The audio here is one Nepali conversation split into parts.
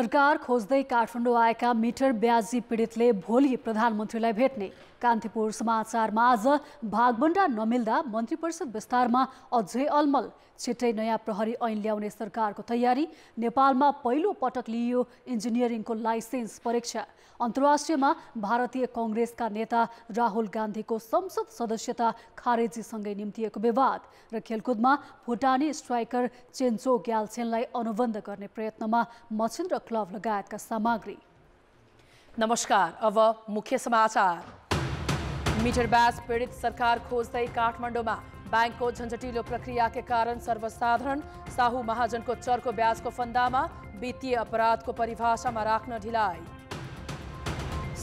सरकार खोज्दै काठमाडौँ आएका मिटर ब्याजी पीडितले भोलि प्रधानमन्त्रीलाई भेट्ने कान्तिपुर समाचारमा आज भागभन्डा नमिल्दा मन्त्री परिषद विस्तारमा अझै अलमल छिट्टै नयाँ प्रहरी ऐन ल्याउने सरकारको तयारी नेपालमा पहिलो पटक लिइयो इन्जिनियरिङको लाइसेन्स परीक्षा अन्तर्राष्ट्रियमा भारतीय कङ्ग्रेसका नेता राहुल गान्धीको संसद सदस्यता खारेजीसँगै निम्तिएको विवाद र खेलकुदमा भुटानी स्ट्राइकर चेन्चो ग्यालछेनलाई अनुबन्ध गर्ने प्रयत्नमा मछिन्द्र क्लब लगायतका सामग्री नमस्कार अब मुख्य समाचार सरकार બેસ काठमंडो में बैंक को ब्याङ्कको प्रक्रिया के कारण सर्वसाधारण को ब्याज को फंदा में वित्तीय परिभाषा में राख ढिलाई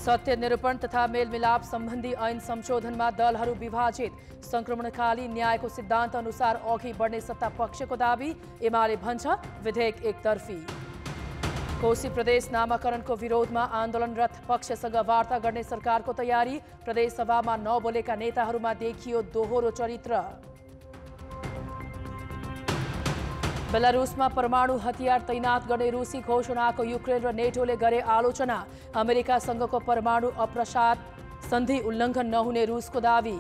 सत्य निरूपण तथा मेलमिलाप संबंधी ऐन संशोधन में दल विभाजित संक्रमणकाली को सिद्धांत अनुसार अघि बढ़ने सत्ता पक्ष को दावी एमए भेयक एकतर्फी कोशी प्रदेश नामकरण को विरोध में आंदोलनरत पक्षसग वार्ता करने सरकार को गर्ने सरकारको तयारी प्रदेशसभामा नेता में देखियो दोहोरो चरित्र बेलारूस में परमाणु हथियार तैनात करने रूसी घोषणा को युक्रेन नेटो ने करे आलोचना अमेरिका को परमाणु अप्रसाद संधि उल्लंघन नहुने को दावी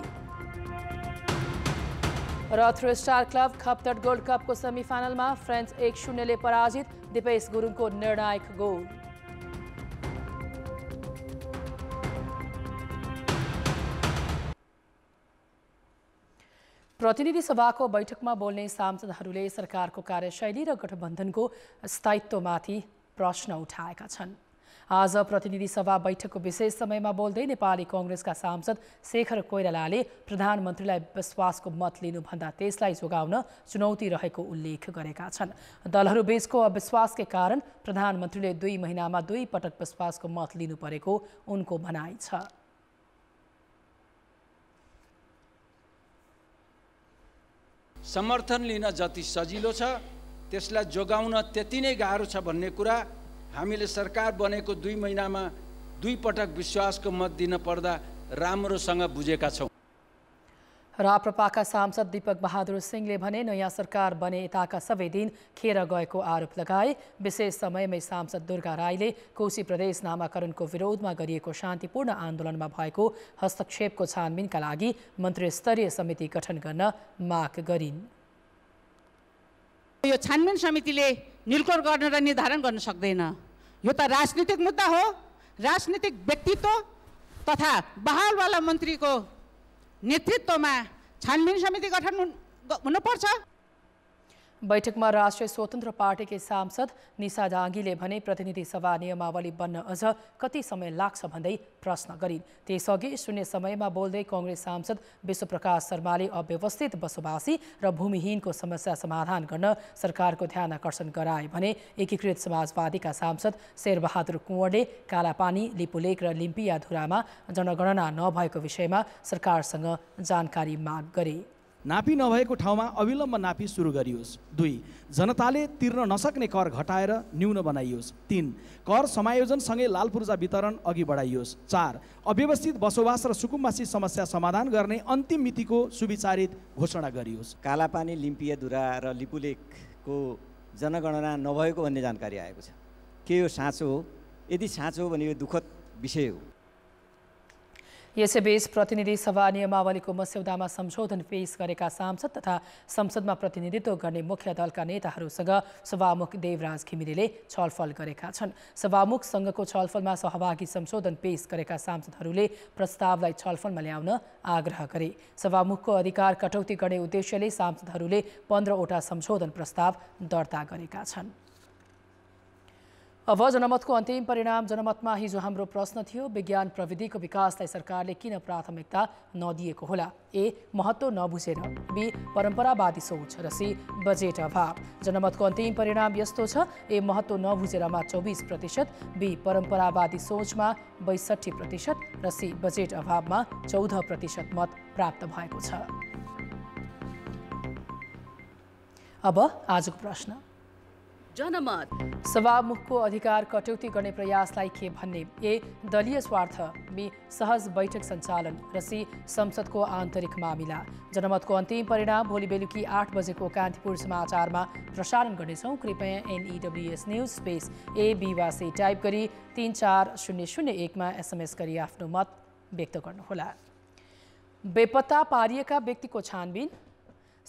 र three star club Khaptad gold कपको सेमिफाइनलमा फ्रेन्च एक शून्यले पराजित दिपेश गुरुङको निर्णायक गोल प्रतिनिधि सभाको बैठकमा बोल्ने सांसदहरूले सरकारको कार्यशैली र गठबन्धनको स्थायित्वमाथि प्रश्न उठाएका छन् आज प्रतिनिधि सभा बैठकको विशेष समयमा बोल्दै नेपाली कङ्ग्रेसका सांसद शेखर कोइरालाले प्रधानमन्त्रीलाई विश्वासको मत लिनुभन्दा त्यसलाई जोगाउन चुनौती रहेको उल्लेख गरेका छन् दलहरूबीचको अविश्वासकै कारण प्रधानमन्त्रीले दुई महिनामा दुई पटक विश्वासको मत लिनु परेको उनको भनाइ छ समर्थन लिन जति सजिलो छ त्यसलाई जोगाउन त्यति नै गाह्रो छ भन्ने कुरा हामीले सरकार बनेको दुई महिनामा दुई पटक विश्वासको मत दिन पर्दा राम्रोसँग बुझेका छौँ राप्रपाका सांसद दीपक बहादुर सिंहले भने नयाँ सरकार बने यताका सबै दिन खेर गएको आरोप लगाए विशेष समयमै सांसद दुर्गा राईले कोशी प्रदेश नामाकरणको विरोधमा गरिएको शान्तिपूर्ण आन्दोलनमा भएको हस्तक्षेपको छानबिनका लागि स्तरीय समिति गठन गर्न माग गरिन् यो छानबिन समितिले निर्णय गर्न र निर्धारण गर्न सक्दैन यो त राजनीतिक मुद्दा हो राजनीतिक व्यक्तित्व तथा बहालवाला मन्त्रीको नेतृत्वमा छानबिन समिति गठन हुनुपर्छ बैठकमा राष्ट्रिय स्वतन्त्र पार्टीकी सांसद निशा डाङ्गीले भने प्रतिनिधि सभा नियमावली बन्न अझ कति समय लाग्छ भन्दै प्रश्न गरिन् त्यसअघि शून्य समयमा बोल्दै कङ्ग्रेस सांसद विश्वप्रकाश शर्माले अव्यवस्थित बसोबासी र भूमिहीनको समस्या समाधान गर्न सरकारको ध्यान आकर्षण गराए भने एकीकृत समाजवादीका सांसद शेरबहादुर कुँवरले कालापानी लिपुलेक र लिम्पियाधुरामा जनगणना नभएको विषयमा सरकारसँग जानकारी माग गरे नापी नभएको ठाउँमा अविलम्ब नापी सुरु गरियोस् दुई जनताले तिर्न नसक्ने कर घटाएर न्यून बनाइयोस् तिन कर समायोजनसँगै लाल पूर्जा वितरण अघि बढाइयोस् चार अव्यवस्थित बसोबास र सुकुम्बासी समस्या समाधान गर्ने अन्तिम मितिको सुविचारित घोषणा गरियोस् कालापानी लिम्पियाधुरा र लिपुलेखको जनगणना नभएको भन्ने जानकारी आएको छ के यो साँचो हो यदि साँचो हो भने यो दुःखद विषय हो यसैबीच प्रतिनिधि सभा नियमावलीको मस्यौदामा संशोधन पेश गरेका सांसद तथा संसदमा प्रतिनिधित्व गर्ने मुख्य दलका नेताहरूसँग सभामुख देवराज घिमिरेले छलफल गरेका छन् सभामुखसँगको छलफलमा सहभागी संशोधन पेश गरेका सांसदहरूले प्रस्तावलाई छलफलमा ल्याउन आग्रह गरे सभामुखको अधिकार कटौती गर्ने उद्देश्यले सांसदहरूले पन्ध्रवटा संशोधन प्रस्ताव दर्ता गरेका छन् अब जनमतको अन्तिम परिणाम जनमतमा हिजो हाम्रो प्रश्न थियो विज्ञान प्रविधिको विकासलाई सरकारले किन प्राथमिकता नदिएको होला ए महत्त्व नबुझेर बी परम्परावादी सोच र सी बजेट अभाव जनमतको अन्तिम परिणाम यस्तो छ ए महत्त्व नबुझेरमा चौबिस प्रतिशत बी परम्परावादी सोचमा बैसठी प्रतिशत र सी बजेट अभावमा चौध प्रतिशत मत प्राप्त भएको छ अब आजको प्रश्न जनमत सभामुखको अधिकार कटौती गर्ने प्रयासलाई के भन्ने ए दलीय स्वार्थ बी सहज बैठक सञ्चालन र सी संसदको आन्तरिक मामिला जनमतको अन्तिम परिणाम भोलि बेलुकी आठ बजेको कान्तिपुर समाचारमा प्रसारण गर्नेछौँ कृपया एनइडब्ल्युएस न्युज स्पेस ए वा सी टाइप गरी तिन चार शून्य शून्य एकमा एसएमएस गरी आफ्नो मत व्यक्त गर्नुहोला बेपत्ता पारिएका व्यक्तिको छानबिन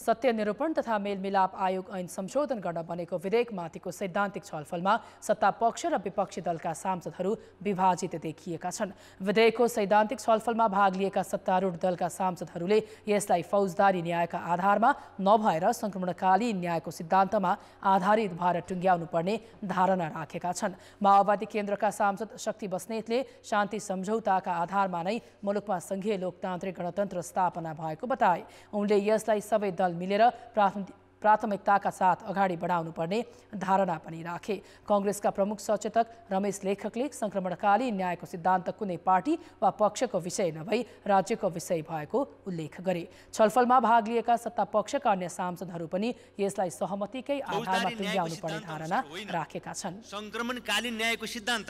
सत्य निरूपण तथा मेलमिलाप आयोग ऐन संशोधन गर्न बनेको विधेयकमाथिको सैद्धान्तिक छलफलमा सत्ता पक्ष र विपक्षी दलका सांसदहरू विभाजित देखिएका छन् विधेयकको सैद्धान्तिक छलफलमा भाग लिएका सत्तारूढ दलका सांसदहरूले यसलाई फौजदारी न्यायका आधारमा नभएर सङ्क्रमणकालीन न्यायको सिद्धान्तमा आधारित भारत टुङ्ग्याउनु पर्ने धारणा राखेका छन् माओवादी केन्द्रका सांसद शक्ति बस्नेतले शान्ति सम्झौताका आधारमा नै मुलुकमा सङ्घीय लोकतान्त्रिक गणतन्त्र स्थापना भएको बताए उनले यसलाई सबै दल दल मिलेर प्राथमिक प्राथमिकताका साथ अगाडि बढाउनुपर्ने धारणा पनि राखे कङ्ग्रेसका प्रमुख सचेतक रमेश लेखकले सङ्क्रमणकालीन न्यायको सिद्धान्त कुनै पार्टी वा पक्षको विषय नभई राज्यको विषय भएको उल्लेख गरे छलफलमा भाग लिएका सत्ता पक्षका अन्य सांसदहरू पनि यसलाई सहमतिकै आधारमा तुल्याउनु पर्ने धारणा राखेका छन् सङ्क्रमणकालीन न्यायको सिद्धान्त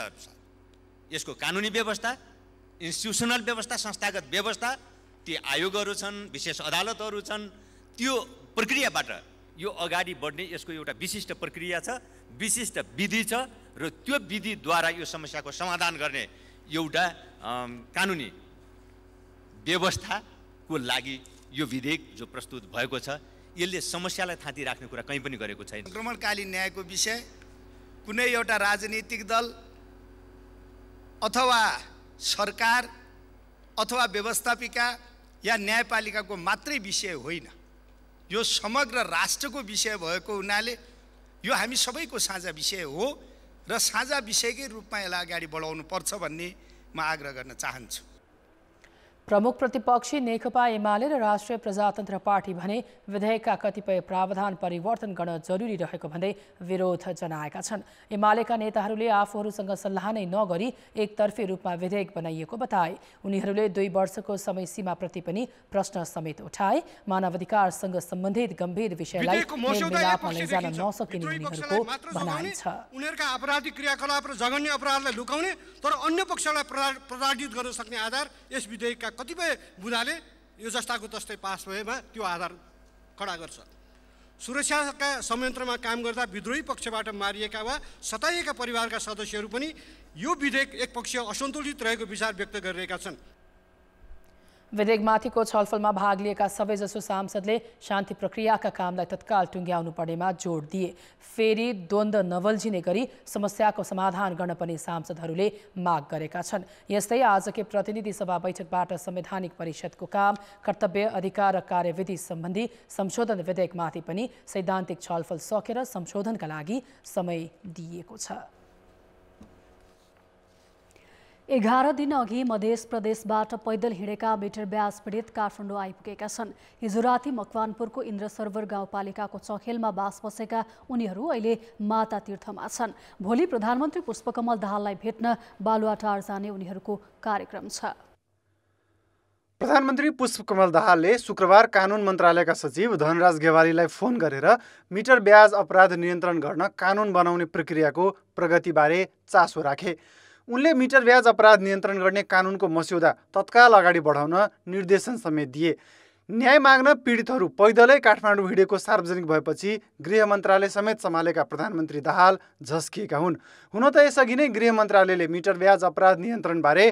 यसको कानुनी व्यवस्था इन्स्टिट्युसनल व्यवस्था संस्थागत व्यवस्था ती आयोगहरू छन् विशेष अदालतहरू छन् त्यो प्रक्रियाबाट यो अगाडि बढ्ने यसको एउटा विशिष्ट प्रक्रिया छ विशिष्ट विधि छ र त्यो विधिद्वारा यो समस्याको समाधान गर्ने एउटा कानुनी व्यवस्थाको लागि यो विधेयक जो प्रस्तुत भएको छ यसले समस्यालाई थाँती राख्ने कुरा कहीँ पनि गरेको छैन सङ्क्रमणकालीन न्यायको विषय कुनै एउटा राजनीतिक दल अथवा सरकार अथवा व्यवस्थापिका या न्यायपालिकाको मात्रै विषय होइन यो समग्र राष्ट्रको विषय भएको हुनाले यो हामी सबैको साझा विषय हो र साझा विषयकै रूपमा यसलाई अगाडि पर्छ भन्ने म आग्रह गर्न चाहन्छु प्रमुख प्रतिपक्षी नेकपा एमाले र राष्ट्रिय प्रजातन्त्र पार्टी भने विधेयकका कतिपय प्रावधान परिवर्तन गर्न जरुरी रहेको भन्दै विरोध जनाएका छन् एमालेका नेताहरूले आफूहरूसँग सल्लाह नै नगरी एकतर्फी रूपमा विधेयक बनाइएको बताए उनीहरूले दुई वर्षको समय सीमाप्रति पनि प्रश्न समेत उठाए मानवाधिकारसँग सम्बन्धित गम्भीर विषयलाई लैजान नसकिने उनीहरूको भनाइ छ उनीहरूका अपराधिक क्रियाकलाप र जघन्य अपराधलाई लुकाउने तर अन्य पक्षलाई प्रताडित गर्न सक्ने आधार यस विधेयकका कतिपय बुढाले यो जस्ताको तस्तै पास भएमा त्यो आधार खडा गर्छ सुरक्षाका संयन्त्रमा काम गर्दा विद्रोही पक्षबाट मारिएका वा सताइएका परिवारका सदस्यहरू पनि यो विधेयक एकपक्षीय असन्तुलित रहेको विचार व्यक्त गरिरहेका छन् विधेयकमाथिको छलफलमा भाग लिएका सबैजसो सांसदले शान्ति प्रक्रियाका कामलाई तत्काल टुङ्ग्याउनु पर्नेमा जोड दिए फेरि द्वन्द नवल्झिने गरी समस्याको समाधान गर्न पनि सांसदहरूले माग गरेका छन् यस्तै आजकै प्रतिनिधि सभा बैठकबाट संवैधानिक परिषदको काम कर्तव्य अधिकार र कार्यविधि सम्बन्धी संशोधन विधेयकमाथि पनि सैद्धान्तिक छलफल सकेर संशोधनका लागि समय दिएको छ एघार दिन अघि मध्य प्रदेशबाट पैदल हिँडेका मिटर ब्याज पीडित काठमाडौँ आइपुगेका छन् हिजो राति मकवानपुरको सरोवर गाउँपालिकाको चखेलमा बास बसेका उनीहरू अहिले माता तीर्थमा छन् भोलि प्रधानमन्त्री पुष्पकमल दाहाललाई भेट्न बालुवाटार जाने उनीहरूको कार्यक्रम छ प्रधानमन्त्री पुष्पकमल दाहालले शुक्रबार कानुन मन्त्रालयका सचिव धनराज गेवालीलाई फोन गरेर मिटर ब्याज अपराध नियन्त्रण गर्न कानुन बनाउने प्रक्रियाको प्रगतिबारे चासो राखे उनले मिटर ब्याज अपराध नियन्त्रण गर्ने कानुनको मस्यौदा तत्काल अगाडि बढाउन निर्देशन समेत दिए न्याय माग्न पीडितहरू पैदलै काठमाडौँ हिँडेको सार्वजनिक भएपछि गृह मन्त्रालय समेत सम्हालेका प्रधानमन्त्री दाहाल झस्किएका हुन् हुन त यसअघि नै गृह मन्त्रालयले मिटर ब्याज अपराध नियन्त्रणबारे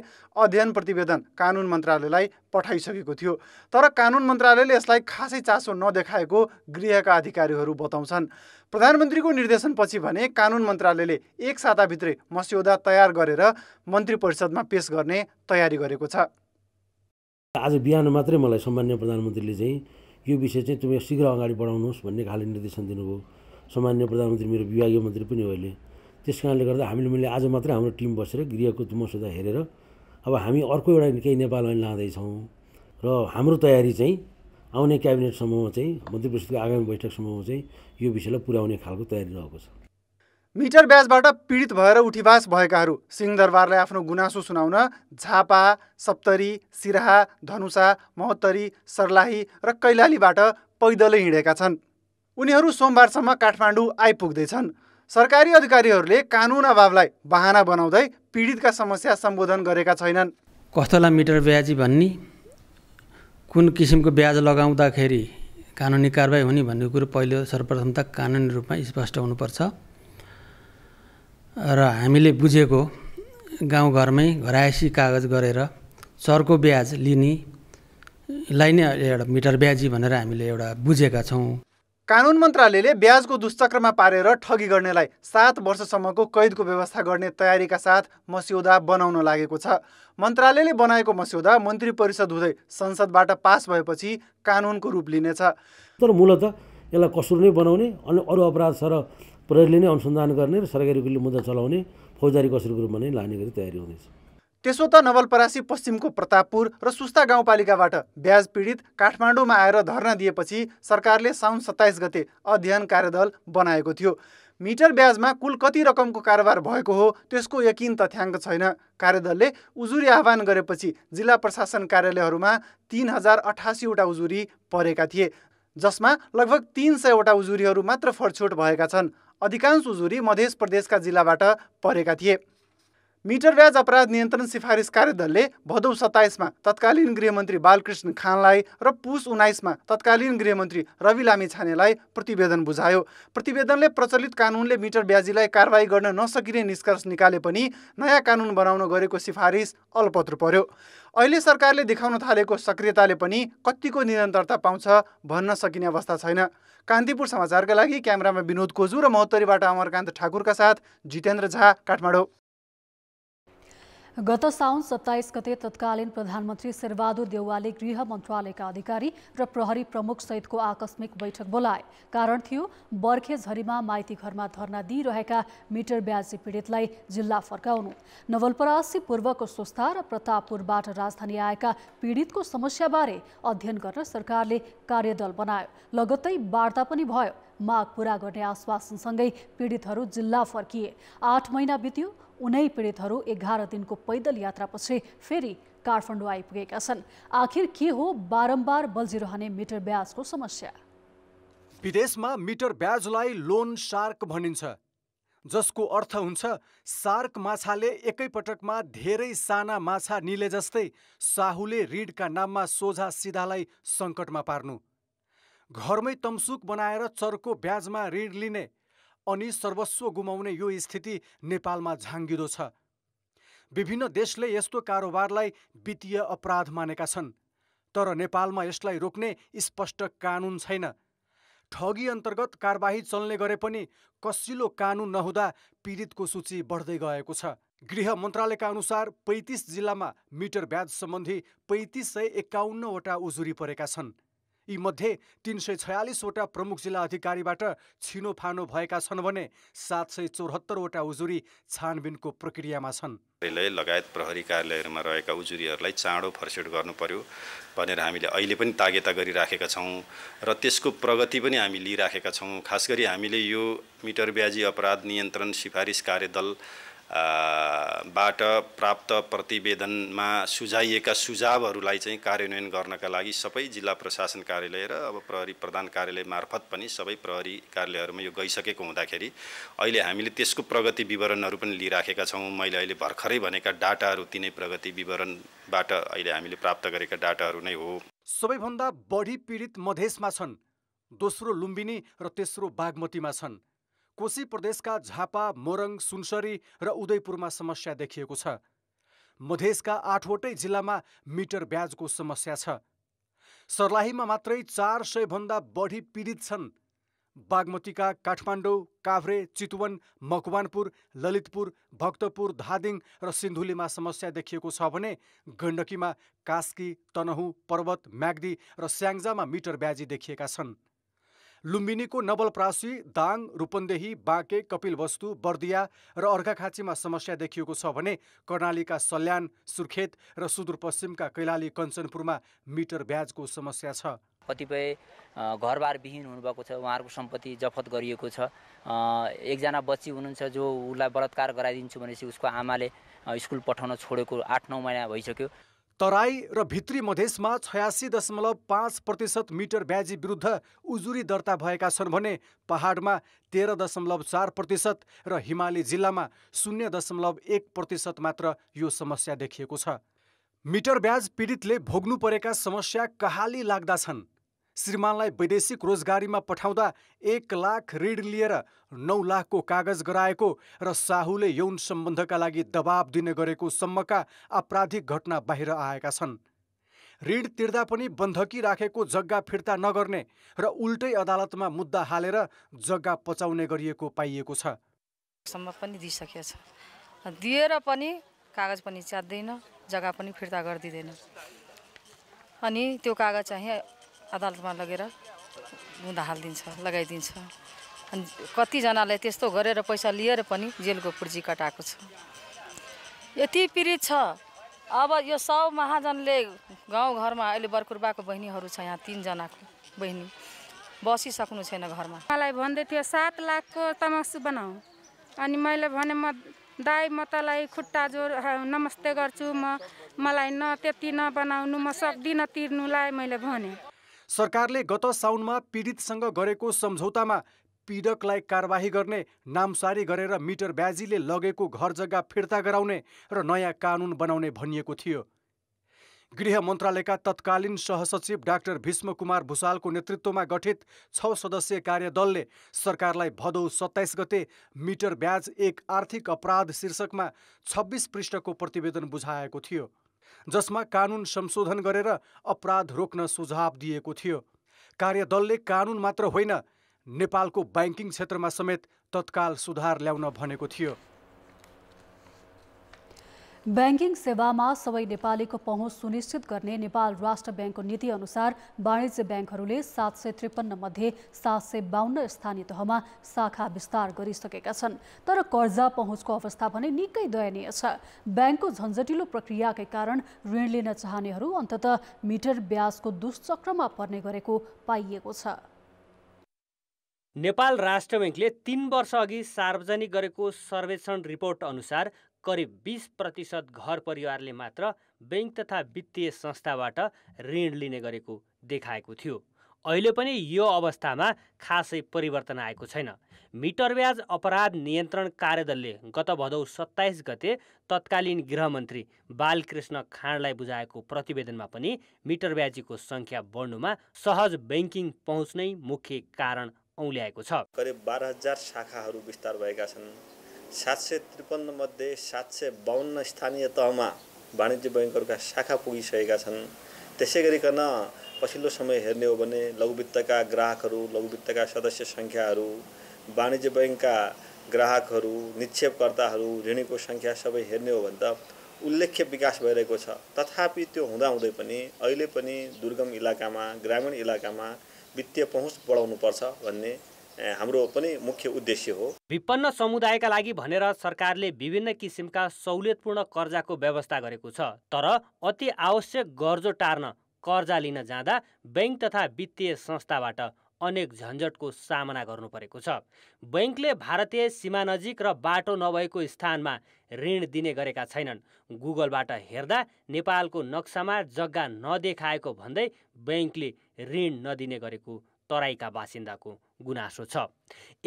अध्ययन प्रतिवेदन कानुन मन्त्रालयलाई पठाइसकेको थियो तर कानुन मन्त्रालयले यसलाई खासै चासो नदेखाएको गृहका अधिकारीहरू बताउँछन् प्रधानमन्त्रीको निर्देशनपछि भने कानुन मन्त्रालयले एक साताभित्रै मस्यौदा तयार गरेर मन्त्री परिषदमा पेस गर्ने तयारी गरेको छ आज बिहान मात्रै मलाई सामान्य प्रधानमन्त्रीले चाहिँ यो विषय चाहिँ तपाईँ शीघ्र अगाडि बढाउनुहोस् भन्ने खाले निर्देशन दिनुभयो सामान्य प्रधानमन्त्री मेरो विभागीय मन्त्री पनि हो अहिले त्यस कारणले गर्दा हामीले मैले आज मात्रै हाम्रो टिम बसेर गृहको मस्यौदा हेरेर अब हामी अर्को एउटा केही नेपाल लाँदैछौँ र हाम्रो तयारी चाहिँ आउने क्याबिनेट समूहमा चाहिँ मन्त्री परिषदको आगामी समूहमा चाहिँ यो विषयलाई पुर्याउने खालको तयारी रहेको छ मिटर ब्याजबाट पीडित भएर उठीवास भएकाहरू सिंहदरबारलाई आफ्नो गुनासो सुनाउन झापा सप्तरी सिराहा धनुषा महोत्तरी सर्लाही र कैलालीबाट पैदलै हिँडेका छन् उनीहरू सोमबारसम्म काठमाडौँ आइपुग्दैछन् सरकारी अधिकारीहरूले कानुन अभावलाई बहाना बनाउँदै पीडितका समस्या सम्बोधन गरेका छैनन् कस्तोलाई मिटर ब्याजी भन्ने कुन किसिमको ब्याज लगाउँदाखेरि कानुनी कारवाही हुने भन्ने कुरो पहिलो सर्वप्रथम त कानुनी रूपमा स्पष्ट हुनुपर्छ र हामीले बुझेको गाउँघरमै घरायसी कागज गरेर चर्को ब्याज लिनेलाई नै एउटा मिटर ब्याजी भनेर हामीले एउटा बुझेका छौँ कानुन मन्त्रालयले ब्याजको दुष्चक्रमा पारेर ठगी गर्नेलाई सात वर्षसम्मको कैदको व्यवस्था गर्ने तयारीका साथ मस्यौदा बनाउन लागेको छ मन्त्रालयले बनाएको मस्यौदा मन्त्री परिषद हुँदै संसदबाट पास भएपछि कानुनको रूप लिनेछ तर मूलत यसलाई कसुर नै बनाउने अनि अरू अपराध सर प्रहरीले नै अनुसन्धान गर्ने र सरकारी मुद्दा चलाउने फौजदारी कसुरको रूपमा नै लाने गरी तयारी हुँदैछ त्यसो त नवलपरासी पश्चिमको प्रतापपुर र सुस्ता गाउँपालिकाबाट ब्याज पीडित काठमाडौँमा आएर धर्ना दिएपछि सरकारले साउन सत्ताइस गते अध्ययन कार्यदल बनाएको थियो मिटर ब्याजमा कुल कति रकमको कारोबार भएको हो त्यसको यकिन तथ्याङ्क छैन कार्यदलले उजुरी आह्वान गरेपछि जिल्ला प्रशासन कार्यालयहरूमा तिन हजार अठासीवटा उजुरी परेका थिए जसमा लगभग तिन सयवटा उजुरीहरू मात्र फर्छोट भएका छन् अधिकांश उजुरी मध्य प्रदेशका जिल्लाबाट परेका थिए मिटर ब्याज अपराध नियन्त्रण सिफारिस कार्यदलले भदौ सत्ताइसमा तत्कालीन गृहमन्त्री बालकृष्ण खानलाई र पुस उन्नाइसमा तत्कालीन गृहमन्त्री रवि लामी छानेलाई प्रतिवेदन बुझायो प्रतिवेदनले प्रचलित कानुनले मिटर ब्याजीलाई कारवाही गर्न नसकिने निष्कर्ष निकाले पनि नयाँ कानुन बनाउन गरेको सिफारिस अलपत्र पर्यो अहिले सरकारले देखाउन थालेको सक्रियताले पनि कतिको निरन्तरता पाउँछ भन्न सकिने अवस्था छैन कान्तिपुर समाचारका लागि क्यामेरामा विनोद कोजु र महोत्तरीबाट अमरकान्त ठाकुरका साथ जितेन्द्र झा काठमाडौँ गत साउन सत्ताइस गते तत्कालीन प्रधानमन्त्री शेरबहादुर देउवाले गृह मन्त्रालयका अधिकारी र प्रहरी प्रमुख सहितको आकस्मिक बैठक बोलाए कारण थियो बर्खे झरीमा माइती घरमा धर्ना दिइरहेका मिटर ब्याजी पीडितलाई जिल्ला फर्काउनु नवलपरासी पूर्वको संस्था र प्रतापपुरबाट राजधानी आएका पीडितको समस्याबारे अध्ययन गर्न सरकारले कार्यदल बनायो लगत्तै वार्ता पनि भयो माग पूरा गर्ने आश्वासनसँगै पीडितहरू जिल्ला फर्किए आठ महिना बित्यो उनै पीडितहरू एघार दिनको पैदल यात्रापछि फेरि काठमाडौँ आइपुगेका छन् आखिर के हो बारम्बार बल्झिरहने मिटर ब्याजको समस्या विदेशमा मिटर ब्याजलाई लोन सार्क भनिन्छ जसको अर्थ हुन्छ सार्क माछाले एकैपटकमा धेरै साना माछा निले जस्तै साहुले ऋणका नाममा सोझा सिधालाई सङ्कटमा पार्नु घरमै तमसुक बनाएर चर्को ब्याजमा ऋण लिने अनि सर्वस्व गुमाउने यो स्थिति नेपालमा झाङ्गिदो छ विभिन्न देशले यस्तो कारोबारलाई वित्तीय अपराध मानेका छन् तर नेपालमा यसलाई रोक्ने स्पष्ट कानुन छैन ठगी अन्तर्गत कारवाही चल्ने गरे पनि कसिलो कानुन नहुँदा पीडितको सूची बढ्दै गएको छ गृह मन्त्रालयका अनुसार पैँतिस जिल्लामा मिटर ब्याज सम्बन्धी पैँतिस सय एकाउन्नवटा उजुरी परेका छन् यी मध्ये तिन सय छयालिसवटा प्रमुख जिल्ला अधिकारीबाट छिनोफानो भएका छन् भने सात सय चौहत्तरवटा उजुरी छानबिनको प्रक्रियामा छन् लगायत प्रहरी कार्यालयहरूमा रहेका उजुरीहरूलाई चाँडो फर्सेट गर्नु पर्यो भनेर हामीले अहिले पनि तागेता गरिराखेका छौँ र त्यसको प्रगति पनि हामी लिइराखेका छौँ खास गरी हामीले यो मिटर ब्याजी अपराध नियन्त्रण सिफारिस कार्यदल बाट प्राप्त प्रतिवेदनमा सुझाइएका सुझावहरूलाई चाहिँ कार्यान्वयन गर्नका लागि सबै जिल्ला प्रशासन कार्यालय र अब प्रहरी प्रधान कार्यालय मार्फत पनि सबै प्रहरी कार्यालयहरूमा यो गइसकेको हुँदाखेरि अहिले हामीले त्यसको प्रगति विवरणहरू पनि लिइराखेका छौँ मैले अहिले भर्खरै भनेका डाटाहरू तिनै प्रगति विवरणबाट अहिले हामीले प्राप्त गरेका डाटाहरू नै हो सबैभन्दा बढी पीडित मधेसमा छन् दोस्रो लुम्बिनी र तेस्रो बागमतीमा छन् कोशी प्रदेशका झापा मोरङ सुनसरी र उदयपुरमा समस्या देखिएको छ मधेसका आठवटै जिल्लामा मिटर ब्याजको समस्या छ सर्लाहीमा मात्रै चार सयभन्दा बढी पीडित छन् बागमतीका काठमाडौँ काभ्रे चितवन मकवानपुर ललितपुर भक्तपुर धादिङ र सिन्धुलीमा समस्या देखिएको छ भने गण्डकीमा कास्की तनहुँ पर्वत म्याग्दी र स्याङ्जामा मिटर ब्याजी देखिएका छन् लुम्बिनीको नवलप्रासी दाङ रूपन्देही बाँके कपिलवस्तु बर्दिया र अर्घाखाँचीमा समस्या देखिएको छ भने कर्णालीका सल्यान सुर्खेत र सुदूरपश्चिमका कैलाली कञ्चनपुरमा मिटर ब्याजको समस्या छ कतिपय घरबार विहीन हुनुभएको छ उहाँहरूको सम्पत्ति जफत गरिएको छ एकजना बच्ची हुनुहुन्छ जो उसलाई बलात्कार गराइदिन्छु भनेपछि उसको आमाले स्कुल पठाउन छोडेको आठ नौ महिना भइसक्यो तराई र भित्री मधेसमा छयासी दशमलव पाँच प्रतिशत मिटर ब्याजी विरुद्ध उजुरी दर्ता भएका छन् भने पहाडमा तेह्र दशमलव चार प्रतिशत र हिमाली जिल्लामा शून्य दशमलव एक प्रतिशत मात्र यो समस्या देखिएको छ मिटर ब्याज पीडितले भोग्नु परेका समस्या कहाली लाग्दा छन् श्रीमानलाई वैदेशिक रोजगारीमा पठाउँदा एक लाख ऋण लिएर नौ लाखको कागज गराएको र साहुले यौन सम्बन्धका लागि दबाब दिने गरेको सम्मका आपराधिक घटना बाहिर आएका छन् ऋण तिर्दा पनि बन्धकी राखेको जग्गा फिर्ता नगर्ने र उल्टै अदालतमा मुद्दा हालेर जग्गा पचाउने गरिएको पाइएको छ सम्म पनि दिइसकेको छ दिएर पनि कागज पनि च्यादैन जग्गा पनि फिर्ता गरिदिँदैन अनि त्यो कागज चाहिँ अदालतमा लगेर बुँदा हालिदिन्छ लगाइदिन्छ अनि कतिजनाले त्यस्तो गरेर पैसा लिएर पनि जेलको पुर्जी कटाएको छ यति पीडित छ अब यो सब महाजनले गाउँघरमा अहिले बर्कुर्बाको बहिनीहरू छ यहाँ तिनजनाको बहिनी बसिसक्नु छैन घरमा मलाई भन्दै थियो सात लाखको तमासु बनाऊ अनि मैले भने म दाई म तँलाई खुट्टा जोर नमस्ते गर्छु म मलाई न त्यति नबनाउनु म सक्दिनँ तिर्नुलाई मैले भने सरकारले गत साउनमा पीडितसँग गरेको सम्झौतामा पीडकलाई कारवाही गर्ने नामसारी गरेर मिटर ब्याजीले लगेको घर जग्गा फिर्ता गराउने र नयाँ कानुन बनाउने भनिएको थियो गृह मन्त्रालयका तत्कालीन सहसचिव डाक्टर भीष्म कुमार भूषालको नेतृत्वमा गठित छ सदस्यीय कार्यदलले सरकारलाई भदौ सत्ताइस गते मिटर ब्याज एक आर्थिक अपराध शीर्षकमा छब्बिस पृष्ठको प्रतिवेदन बुझाएको थियो जसमा कानुन संशोधन गरेर अपराध रोक्न सुझाव दिएको थियो कार्यदलले कानुन मात्र होइन नेपालको ब्याङ्किङ क्षेत्रमा समेत तत्काल सुधार ल्याउन भनेको थियो ब्याङ्किङ सेवामा सबै नेपालीको पहुँच सुनिश्चित गर्ने नेपाल राष्ट्र ब्याङ्कको अनुसार वाणिज्य ब्याङ्कहरूले सात सय त्रिपन्न मध्ये सात सय बाहन्न स्थानीय तहमा शाखा विस्तार गरिसकेका छन् तर कर्जा पहुँचको अवस्था भने निकै दयनीय छ ब्याङ्कको झन्झटिलो प्रक्रियाकै कारण ऋण लिन चाहनेहरू अन्तत मिटर ब्याजको दुष्चक्रमा पर्ने गरेको पाइएको छ नेपाल राष्ट्र ब्याङ्कले तिन अघि सार्वजनिक गरेको सर्वेक्षण रिपोर्ट अनुसार करिब बिस प्रतिशत घर परिवारले मात्र बैङ्क तथा वित्तीय संस्थाबाट ऋण लिने गरेको देखाएको थियो अहिले पनि यो अवस्थामा खासै परिवर्तन आएको छैन मिटर ब्याज अपराध नियन्त्रण कार्यदलले गत भदौ सत्ताइस गते तत्कालीन गृहमन्त्री बालकृष्ण खाँडलाई बुझाएको प्रतिवेदनमा पनि मिटर ब्याजीको सङ्ख्या बढ्नुमा सहज ब्याङ्किङ पहुँच नै मुख्य कारण औल्याएको छ करिब बाह्र हजार शाखाहरू विस्तार भएका छन् सात सय त्रिपन्नमध्ये सात सय बाहन्न स्थानीय तहमा वाणिज्य ब्याङ्कहरूका शाखा पुगिसकेका छन् त्यसै गरिकन पछिल्लो समय हेर्ने हो भने लघुवित्तका ग्राहकहरू लघुवित्तका सदस्य सङ्ख्याहरू वाणिज्य ब्याङ्कका ग्राहकहरू निक्षेपकर्ताहरू ऋणीको सङ्ख्या सबै हेर्ने हो भने त उल्लेख्य विकास भइरहेको छ तथापि त्यो हुँदाहुँदै पनि अहिले पनि दुर्गम इलाकामा ग्रामीण इलाकामा वित्तीय पहुँच बढाउनुपर्छ भन्ने हाम्रो पनि मुख्य उद्देश्य हो विपन्न समुदायका लागि भनेर सरकारले विभिन्न किसिमका सहुलियतपूर्ण कर्जाको व्यवस्था गरेको छ तर अति आवश्यक गर्जो टार्न कर्जा लिन जाँदा ब्याङ्क तथा वित्तीय संस्थाबाट अनेक झन्झटको सामना गर्नु परेको छ बैङ्कले भारतीय सीमा नजिक र बाटो नभएको स्थानमा ऋण दिने गरेका छैनन् गुगलबाट हेर्दा नेपालको नक्सामा जग्गा नदेखाएको भन्दै बैङ्कले ऋण नदिने गरेको तराईका बासिन्दाको गुनासो छ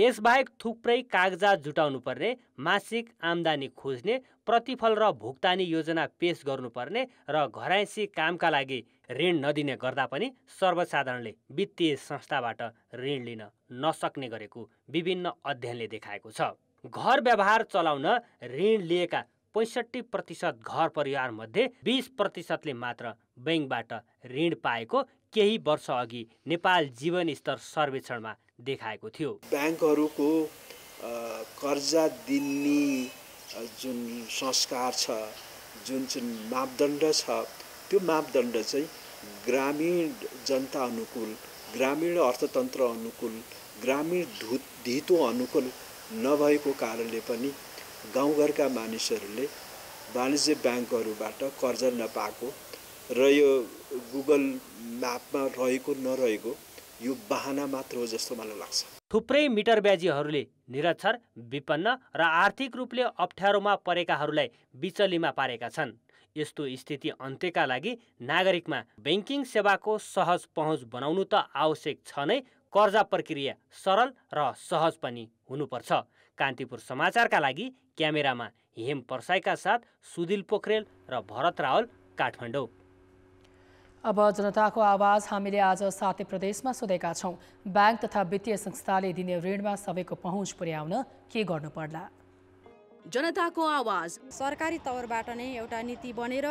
यसबाहेक थुप्रै कागजात पर्ने मासिक आम्दानी खोज्ने प्रतिफल र भुक्तानी योजना पेस गर्नुपर्ने र घरायसी कामका लागि ऋण नदिने गर्दा पनि सर्वसाधारणले वित्तीय संस्थाबाट ऋण लिन नसक्ने गरेको विभिन्न अध्ययनले देखाएको छ घर व्यवहार चलाउन ऋण लिएका पैँसठी प्रतिशत घर परिवारमध्ये बिस प्रतिशतले मात्र ब्याङ्कबाट ऋण पाएको केही वर्ष अघि नेपाल जीवन स्तर सर्वेक्षणमा देखाएको थियो ब्याङ्कहरूको कर्जा दिने जुन संस्कार छ जुन जुन मापदण्ड छ त्यो मापदण्ड चाहिँ ग्रामीण जनता अनुकूल ग्रामीण अर्थतन्त्र अनुकूल ग्रामीण धु धितो अनुकूल नभएको कारणले पनि गाउँघरका मानिसहरूले वाणिज्य ब्याङ्कहरूबाट कर्जा नपाएको र यो गुगल म्यापमा रहेको नरहेको यो बाहना मात्र हो जस्तो मलाई लाग्छ थुप्रै मिटर ब्याजीहरूले निरक्षर विपन्न र आर्थिक रूपले अप्ठ्यारोमा परेकाहरूलाई बिचलीमा पारेका छन् यस्तो स्थिति अन्त्यका लागि नागरिकमा ब्याङ्किङ सेवाको सहज पहुँच बनाउनु त आवश्यक छ नै कर्जा प्रक्रिया सरल र सहज पनि हुनुपर्छ कान्तिपुर समाचारका लागि क्यामेरामा हेम पर्साईका साथ सुदिल पोखरेल र भरत रावल काठमाडौँ अब जनताको आवाज हामीले आज साते प्रदेशमा सोधेका छौँ ब्याङ्क तथा वित्तीय संस्थाले दिने ऋणमा सबैको पहुँच पुर्याउन के गर्नु पर्ला जनताको आवाज सरकारी तौरबाट नै एउटा नीति बनेर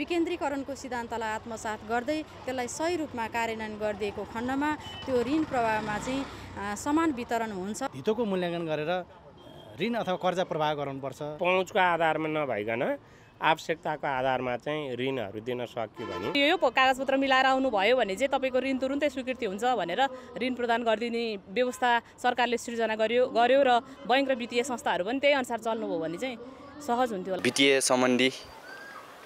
विकेन्द्रीकरणको सिद्धान्तलाई आत्मसात गर्दै त्यसलाई सही रूपमा कार्यान्वयन गरिदिएको खण्डमा त्यो ऋण प्रभावमा चाहिँ समान वितरण हुन्छ हितोको मूल्याङ्कन गरेर ऋण अथवा कर्जा प्रभाव गराउनुपर्छ पहुँचको आधारमा नभइकन आवश्यकताको आधारमा चाहिँ ऋणहरू दिन सक्यो भने यो कागजपत्र मिलाएर आउनुभयो भने चाहिँ तपाईँको ऋण तुरुन्तै स्वीकृति हुन्छ भनेर ऋण प्रदान गरिदिने व्यवस्था सरकारले सृजना गर्यो गर्यो र बैङ्क र वित्तीय संस्थाहरू पनि त्यही अनुसार चल्नुभयो भने चाहिँ सहज हुन्थ्यो होला वित्तीय सम्बन्धी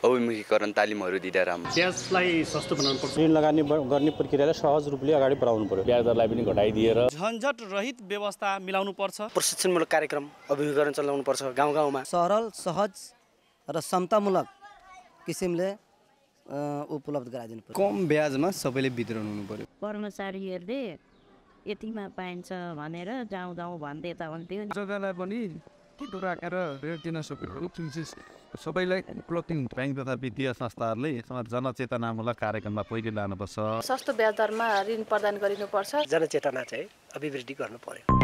अभिमुखीकरण तालिमहरू दिँदा राम्रो त्यसलाई सस्तो बनाउनु पर्छ ऋण लगानी गर्ने प्रक्रियालाई सहज रूपले अगाडि बढाउनु पर्यो ब्याज दरलाई पनि घटाइदिएर झन्झट रहित व्यवस्था मिलाउनु पर्छ प्रशिक्षणमूलक कार्यक्रम अभिमुखीकरण चलाउनु पर्छ गाउँ गाउँमा सरल सहज र क्षमतामूलक किसिमले उपलब्ध गराइदिनु पर्यो कम ब्याजमा सबैले वितरण हुनु पर्यो कर्मचारीहरूले यतिमा पाइन्छ भनेर जाउँ जाउँ भन्दै त हुन्थ्यो पनि राखेर रेट दिन सबैलाई क्लोथिङ ब्याङ्क तथा वित्तीय संस्थाहरूले यसमा जनचेतनामूलक कार्यक्रममा पहिले लानुपर्छ सस्तो ब्याज दरमा ऋण प्रदान गरिनुपर्छ जनचेतना चाहिँ अभिवृद्धि गर्नु पर्यो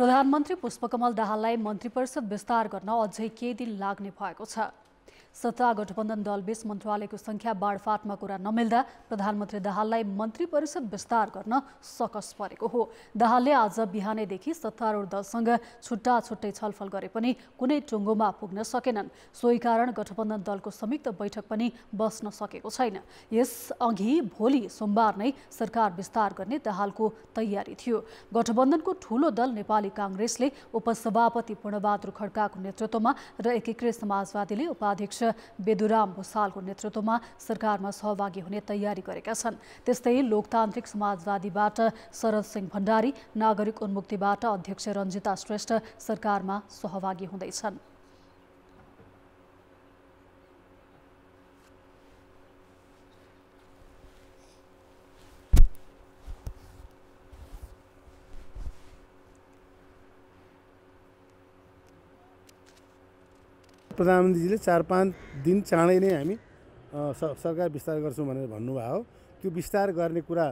प्रधानमन्त्री पुष्पकमल दाहाललाई मन्त्रीपरिषद विस्तार गर्न अझै केही दिन लाग्ने भएको छ सत्ता गठबन्धन दलबीच मन्त्रालयको सङ्ख्या बाडफाटमा कुरा नमिल्दा प्रधानमन्त्री दाहाललाई मन्त्री परिषद विस्तार गर्न सकस परेको हो दाहालले आज बिहानैदेखि सत्तारूढ दलसँग छुट्टा छुट्टै छलफल गरे पनि कुनै टुङ्गोमा पुग्न सकेनन् सोही कारण गठबन्धन दलको संयुक्त बैठक पनि बस्न सकेको छैन यसअघि भोलि सोमबार नै सरकार विस्तार गर्ने दाहालको तयारी थियो गठबन्धनको ठूलो दल नेपाली काङ्ग्रेसले उपसभापति पूर्णबहादुर खड्काको नेतृत्वमा र एकीकृत समाजवादीले उपाध्यक्ष अध्यक्ष बेदुराम भुसालको नेतृत्वमा सरकारमा सहभागी हुने तयारी गरेका छन् त्यस्तै लोकतान्त्रिक समाजवादीबाट शरद सिंह भण्डारी नागरिक उन्मुक्तिबाट अध्यक्ष रञ्जिता श्रेष्ठ सरकारमा सहभागी हुँदैछन् प्रधानमन्त्रीजीले चार पाँच दिन चाँडै नै हामी सरकार विस्तार गर्छौँ भनेर भन्नुभयो त्यो विस्तार गर्ने कुरा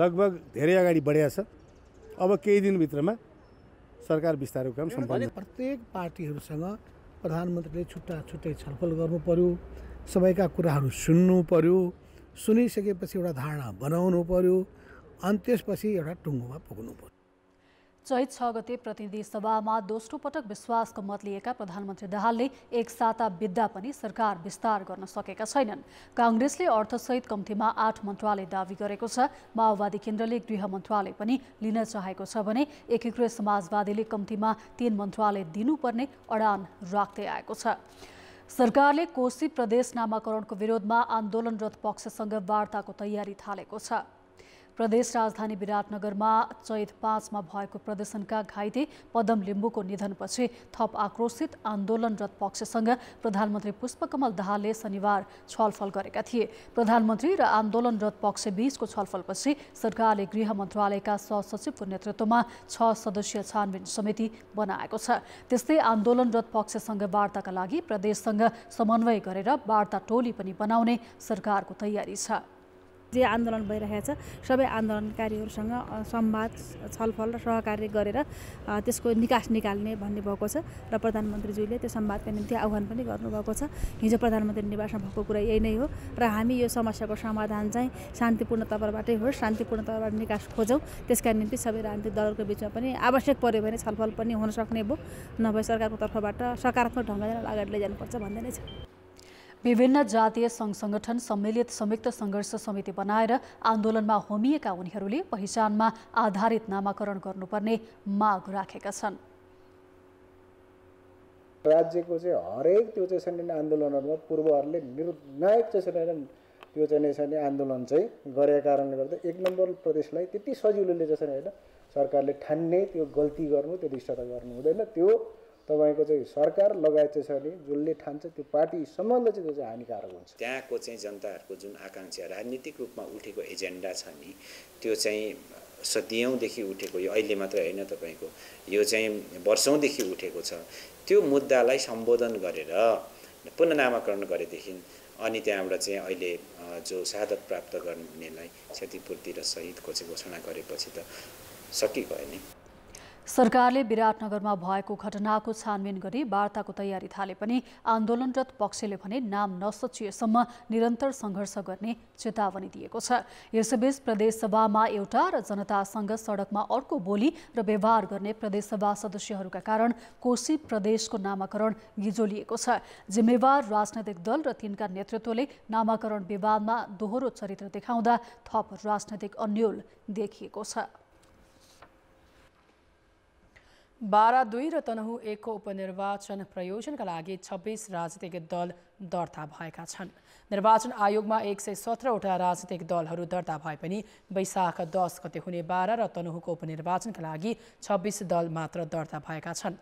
लगभग धेरै अगाडि बढिया छ अब केही दिनभित्रमा सरकार विस्तारको काम सम्पन्न प्रत्येक पार्टीहरूसँग प्रधानमन्त्रीले छुट्टा छुट्टै छलफल गर्नु पर्यो सबैका कुराहरू सुन्नु पर्यो सुनिसकेपछि एउटा धारणा बनाउनु पर्यो अनि त्यसपछि एउटा टुङ्गोमा पुग्नु पर्यो चैत छ गते प्रतिनिधि सभामा दोस्रो पटक विश्वासको मत लिएका प्रधानमन्त्री दाहालले एक साता बित्दा पनि सरकार विस्तार गर्न सकेका छैनन् काङ्ग्रेसले अर्थसहित कम्तीमा आठ मन्त्रालय दावी गरेको छ माओवादी केन्द्रले गृह मन्त्रालय पनि लिन चाहेको छ भने एकीकृत समाजवादीले कम्तीमा तीन मन्त्रालय दिनुपर्ने अडान राख्दै आएको छ सरकारले कोशी प्रदेश नामाकरणको विरोधमा आन्दोलनरत पक्षसँग वार्ताको तयारी थालेको छ प्रदेश राजधानी विराटनगरमा चैत पाँचमा भएको प्रदर्शनका घाइते पदम लिम्बूको निधनपछि थप आक्रोशित आन्दोलनरत पक्षसँग प्रधानमन्त्री पुष्पकमल दाहालले शनिबार छलफल गरेका थिए प्रधानमन्त्री र आन्दोलनरत पक्षबीचको छलफलपछि सरकारले गृह मन्त्रालयका सहसचिवको नेतृत्वमा छ सदस्यीय छानबिन समिति बनाएको छ त्यस्तै आन्दोलनरत पक्षसँग वार्ताका लागि प्रदेशसँग समन्वय गरेर वार्ता टोली पनि बनाउने सरकारको तयारी छ जे आन्दोलन भइरहेको छ सबै आन्दोलनकारीहरूसँग संवाद छलफल र सहकार्य गरेर त्यसको निकास निकाल्ने भन्ने भएको छ र प्रधानमन्त्रीज्यूले त्यो संवादका निम्ति आह्वान पनि गर्नुभएको छ हिजो प्रधानमन्त्री निवासमा भएको कुरा यही नै हो र हामी यो समस्याको समाधान चाहिँ शान्तिपूर्ण तवरबाटै होस् शान्तिपूर्ण तवरबाट निकास खोजौँ त्यसका निम्ति सबै राजनीतिक दलहरूको बिचमा पनि आवश्यक पऱ्यो भने छलफल पनि हुन सक्ने भयो नभए सरकारको तर्फबाट सकारात्मक ढङ्गले अगाडि लैजानुपर्छ भन्दै नै छ विभिन्न जातीय सङ्घ सङ्गठन सम्मिलित संयुक्त सङ्घर्ष समिति बनाएर आन्दोलनमा होमिएका उनीहरूले पहिचानमा आधारित नामाकरण गर्नुपर्ने माग राखेका छन् राज्यको चाहिँ हरेक त्यो चाहिँ आन्दोलनहरूमा पूर्वहरूले निर्णायक चाहिँ त्यो चाहिँ आन्दोलन चाहिँ गरेका कारणले गर्दा एक नम्बर प्रदेशलाई त्यति सजिलोले चाहिँ होइन सरकारले ठान्ने त्यो गल्ती गर्नु त्यो निष्ठता गर्नु हुँदैन त्यो तपाईँको चाहिँ सरकार लगायत छ भने जसले ठान्छ त्यो पार्टी सम्बन्ध चाहिँ हानिकारक हुन्छ त्यहाँको चाहिँ जनताहरूको जुन आकाङ्क्षा राजनीतिक रूपमा उठेको एजेन्डा छ नि त्यो चाहिँ सदियौँदेखि उठेको यो अहिले मात्र होइन तपाईँको यो चाहिँ वर्षौँदेखि उठेको छ त्यो मुद्दालाई सम्बोधन गरेर पुननामाकरण गरेदेखि अनि त्यहाँबाट चाहिँ अहिले जो साधक प्राप्त गर्नेलाई क्षतिपूर्ति र सहितको चाहिँ घोषणा गरेपछि त सकिगयो नि सरकारले विराटनगरमा भएको घटनाको छानबिन गरी वार्ताको तयारी थाले पनि आन्दोलनरत पक्षले भने नाम नसचिएसम्म निरन्तर सङ्घर्ष गर्ने चेतावनी दिएको छ यसैबीच प्रदेशसभामा एउटा र जनतासँग सडकमा अर्को बोली र व्यवहार गर्ने प्रदेशसभा सदस्यहरूका कारण कोशी प्रदेशको नामाकरण गिजोलिएको छ जिम्मेवार राजनैतिक दल र तिनका नेतृत्वले नामाकरण विवादमा दोहोरो चरित्र देखाउँदा थप राजनैतिक अन्यल देखिएको छ बाह्र दुई र तनहु एकको उपनिर्वाचन प्रयोजनका लागि छब्बिस राजनीतिक दल दर्ता भएका छन् निर्वाचन आयोगमा एक सय सत्रवटा राजनीतिक दलहरू दर्ता भए पनि वैशाख दस गते हुने बाह्र र तनहुको उपनिर्वाचनका लागि छब्बिस दल मात्र दर्ता भएका छन्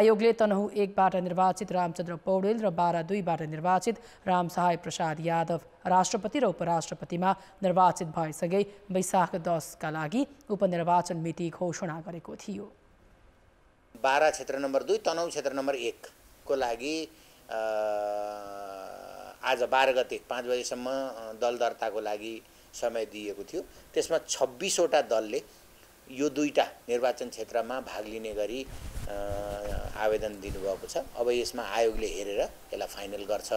आयोगले तनहु एकबाट निर्वाचित रामचन्द्र पौडेल र बाह्र दुईबाट निर्वाचित रामसहाय प्रसाद यादव राष्ट्रपति र उपराष्ट्रपतिमा निर्वाचित भएसँगै वैशाख दसका लागि उपनिर्वाचन मिति घोषणा गरेको थियो बाह्र क्षेत्र नम्बर दुई तनहु क्षेत्र नम्बर एकको लागि आज बाह्र गते पाँच बजेसम्म दल दर्ताको लागि समय दिएको थियो त्यसमा छब्बिसवटा दलले यो दुईवटा निर्वाचन क्षेत्रमा भाग लिने गरी आवेदन दिनुभएको छ अब यसमा आयोगले हेरेर यसलाई फाइनल गर्छ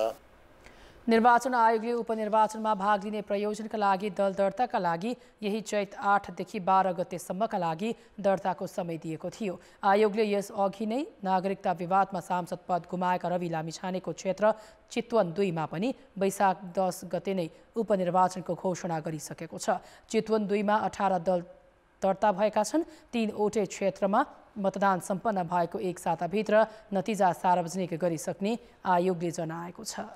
निर्वाचन आयोगले उपनिर्वाचनमा भाग लिने प्रयोजनका लागि दल दर्ताका लागि यही चैत आठदेखि बाह्र गतेसम्मका लागि दर्ताको समय दिएको थियो आयोगले यस अघि नै नागरिकता विवादमा सांसद पद गुमाएका रवि लामिछानेको क्षेत्र चितवन दुईमा पनि वैशाख दस गते नै उपनिर्वाचनको घोषणा गरिसकेको छ चितवन दुईमा अठार दल दर्ता भएका छन् तीनवटै क्षेत्रमा मतदान सम्पन्न भएको एक साताभित्र नतिजा सार्वजनिक गरिसक्ने आयोगले जनाएको छ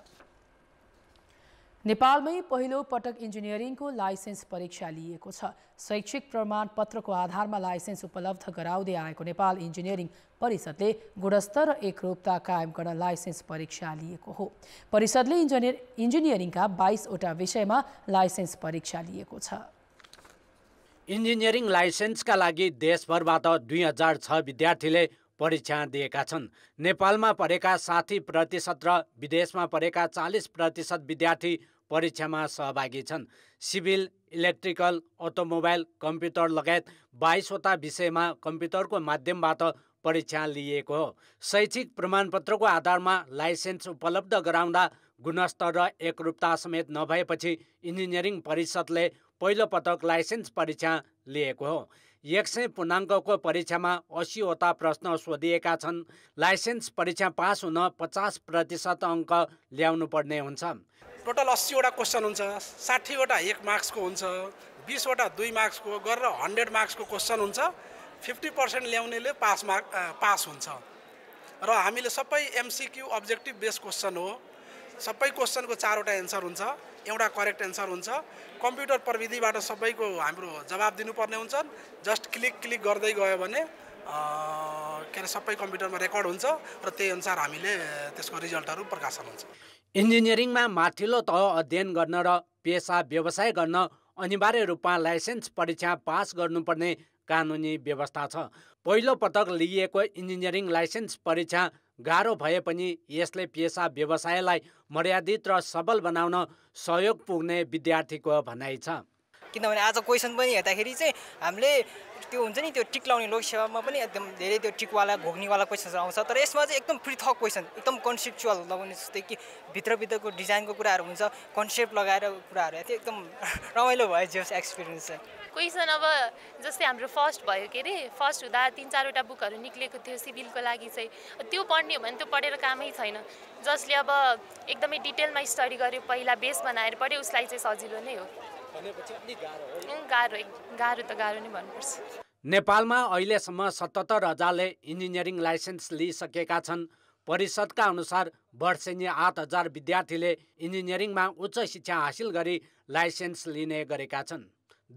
नेपालमै पहिलो पटक इन्जिनियरिङको लाइसेन्स परीक्षा लिएको छ शैक्षिक प्रमाणपत्रको आधारमा लाइसेन्स उपलब्ध गराउँदै आएको नेपाल इन्जिनियरिङ परिषदले गुणस्तर र एकरूपता कायम गर्न लाइसेन्स परीक्षा लिएको हो परिषदले इन्जिनियर इन्जिनियरिङका बाइसवटा विषयमा लाइसेन्स परीक्षा लिएको छ इन्जिनियरिङ लाइसेन्सका लागि देशभरबाट दुई हजार छ विद्यार्थीले परीक्षा दिएका छन् नेपालमा पढेका साठी प्रतिशत र विदेशमा पढेका चालिस प्रतिशत विद्यार्थी परीक्षामा सहभागी छन् सिभिल इलेक्ट्रिकल अटोमोबाइल कम्प्युटर लगायत बाइसवटा विषयमा कम्प्युटरको माध्यमबाट परीक्षा लिएको हो शैक्षिक प्रमाणपत्रको आधारमा लाइसेन्स उपलब्ध गराउँदा गुणस्तर र एकरूपता समेत नभएपछि इन्जिनियरिङ परिषदले पहिलो पटक लाइसेन्स परीक्षा लिएको हो एक सय पूर्णाङ्कको परीक्षामा असीवटा प्रश्न सोधिएका छन् लाइसेन्स परीक्षा पास हुन पचास प्रतिशत अङ्क पर्ने हुन्छ टोटल अस्सीवटा क्वेसन हुन्छ साठीवटा एक मार्क्सको हुन्छ बिसवटा दुई मार्क्सको गरेर हन्ड्रेड मार्क्सको क्वेसन हुन्छ फिफ्टी पर्सेन्ट ल्याउनेले पास मार्क पास हुन्छ र हामीले सबै एमसिक्यू अब्जेक्टिभ बेस क्वेसन हो सबै क्वेसनको चारवटा एन्सर हुन्छ एउटा करेक्ट एन्सर हुन्छ कम्प्युटर प्रविधिबाट सबैको हाम्रो जवाब दिनुपर्ने हुन्छ जस्ट क्लिक क्लिक गर्दै गयो भने के अरे सबै कम्प्युटरमा रेकर्ड हुन्छ र त्यही अनुसार हामीले त्यसको रिजल्टहरू प्रकाशन हुन्छ इन्जिनियरिङमा माथिल्लो तह अध्ययन गर्न र पेसा व्यवसाय गर्न अनिवार्य रूपमा लाइसेन्स परीक्षा पास गर्नुपर्ने कानुनी व्यवस्था छ पहिलो पटक लिइएको इन्जिनियरिङ लाइसेन्स परीक्षा गाह्रो भए पनि यसले पेसा व्यवसायलाई मर्यादित र सबल बनाउन सहयोग पुग्ने विद्यार्थीको भनाइ छ किनभने आज क्वेसन पनि हेर्दाखेरि चाहिँ हामीले त्यो हुन्छ नि त्यो टिक लाउने लोकसेवामा पनि एकदम धेरै त्यो टिकवाला घोग्नेवाला क्वेसन्सहरू आउँछ तर यसमा चाहिँ एकदम पृथक क्वेसन एकदम कन्सेप्चुअल लगाउने जस्तै कि भित्रभित्रको डिजाइनको कुराहरू हुन्छ कन्सेप्ट लगाएर कुराहरू त्यो एकदम रमाइलो भयो जस एक्सपिरियन्स चाहिँ क्वेसन अब जस्तै हाम्रो फर्स्ट भयो के अरे फर्स्ट हुँदा तिन चारवटा बुकहरू निक्लेको थियो सिभिलको लागि चाहिँ त्यो पढ्ने हो भने त्यो पढेर कामै छैन जसले अब एकदमै डिटेलमा स्टडी गर्यो पहिला बेस बनाएर पढ्यो उसलाई चाहिँ सजिलो नै हो गाह्रो त गाह्रो नै भन्नुपर्छ नेपालमा अहिलेसम्म सतहत्तर हजारले इन्जिनियरिङ लाइसेन्स लिइसकेका छन् परिषदका अनुसार वर्षेनी आठ हजार विद्यार्थीले इन्जिनियरिङमा उच्च शिक्षा हासिल गरी लाइसेन्स लिने गरेका छन्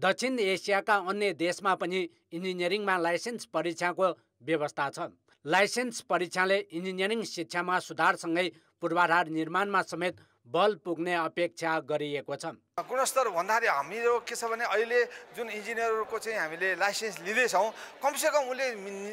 दक्षिण एसियाका अन्य देशमा पनि इन्जिनियरिङमा लाइसेन्स परीक्षाको व्यवस्था छ लाइसेन्स परीक्षाले इन्जिनियरिङ शिक्षामा सुधारसँगै पूर्वाधार निर्माणमा समेत बल पुग्ने अपेक्षा गरिएको छ गुणस्तर भन्दाखेरि हामीहरू के छ भने अहिले जुन इन्जिनियरहरूको चाहिँ हामीले लाइसेन्स लिँदैछौँ कमसेकम उसले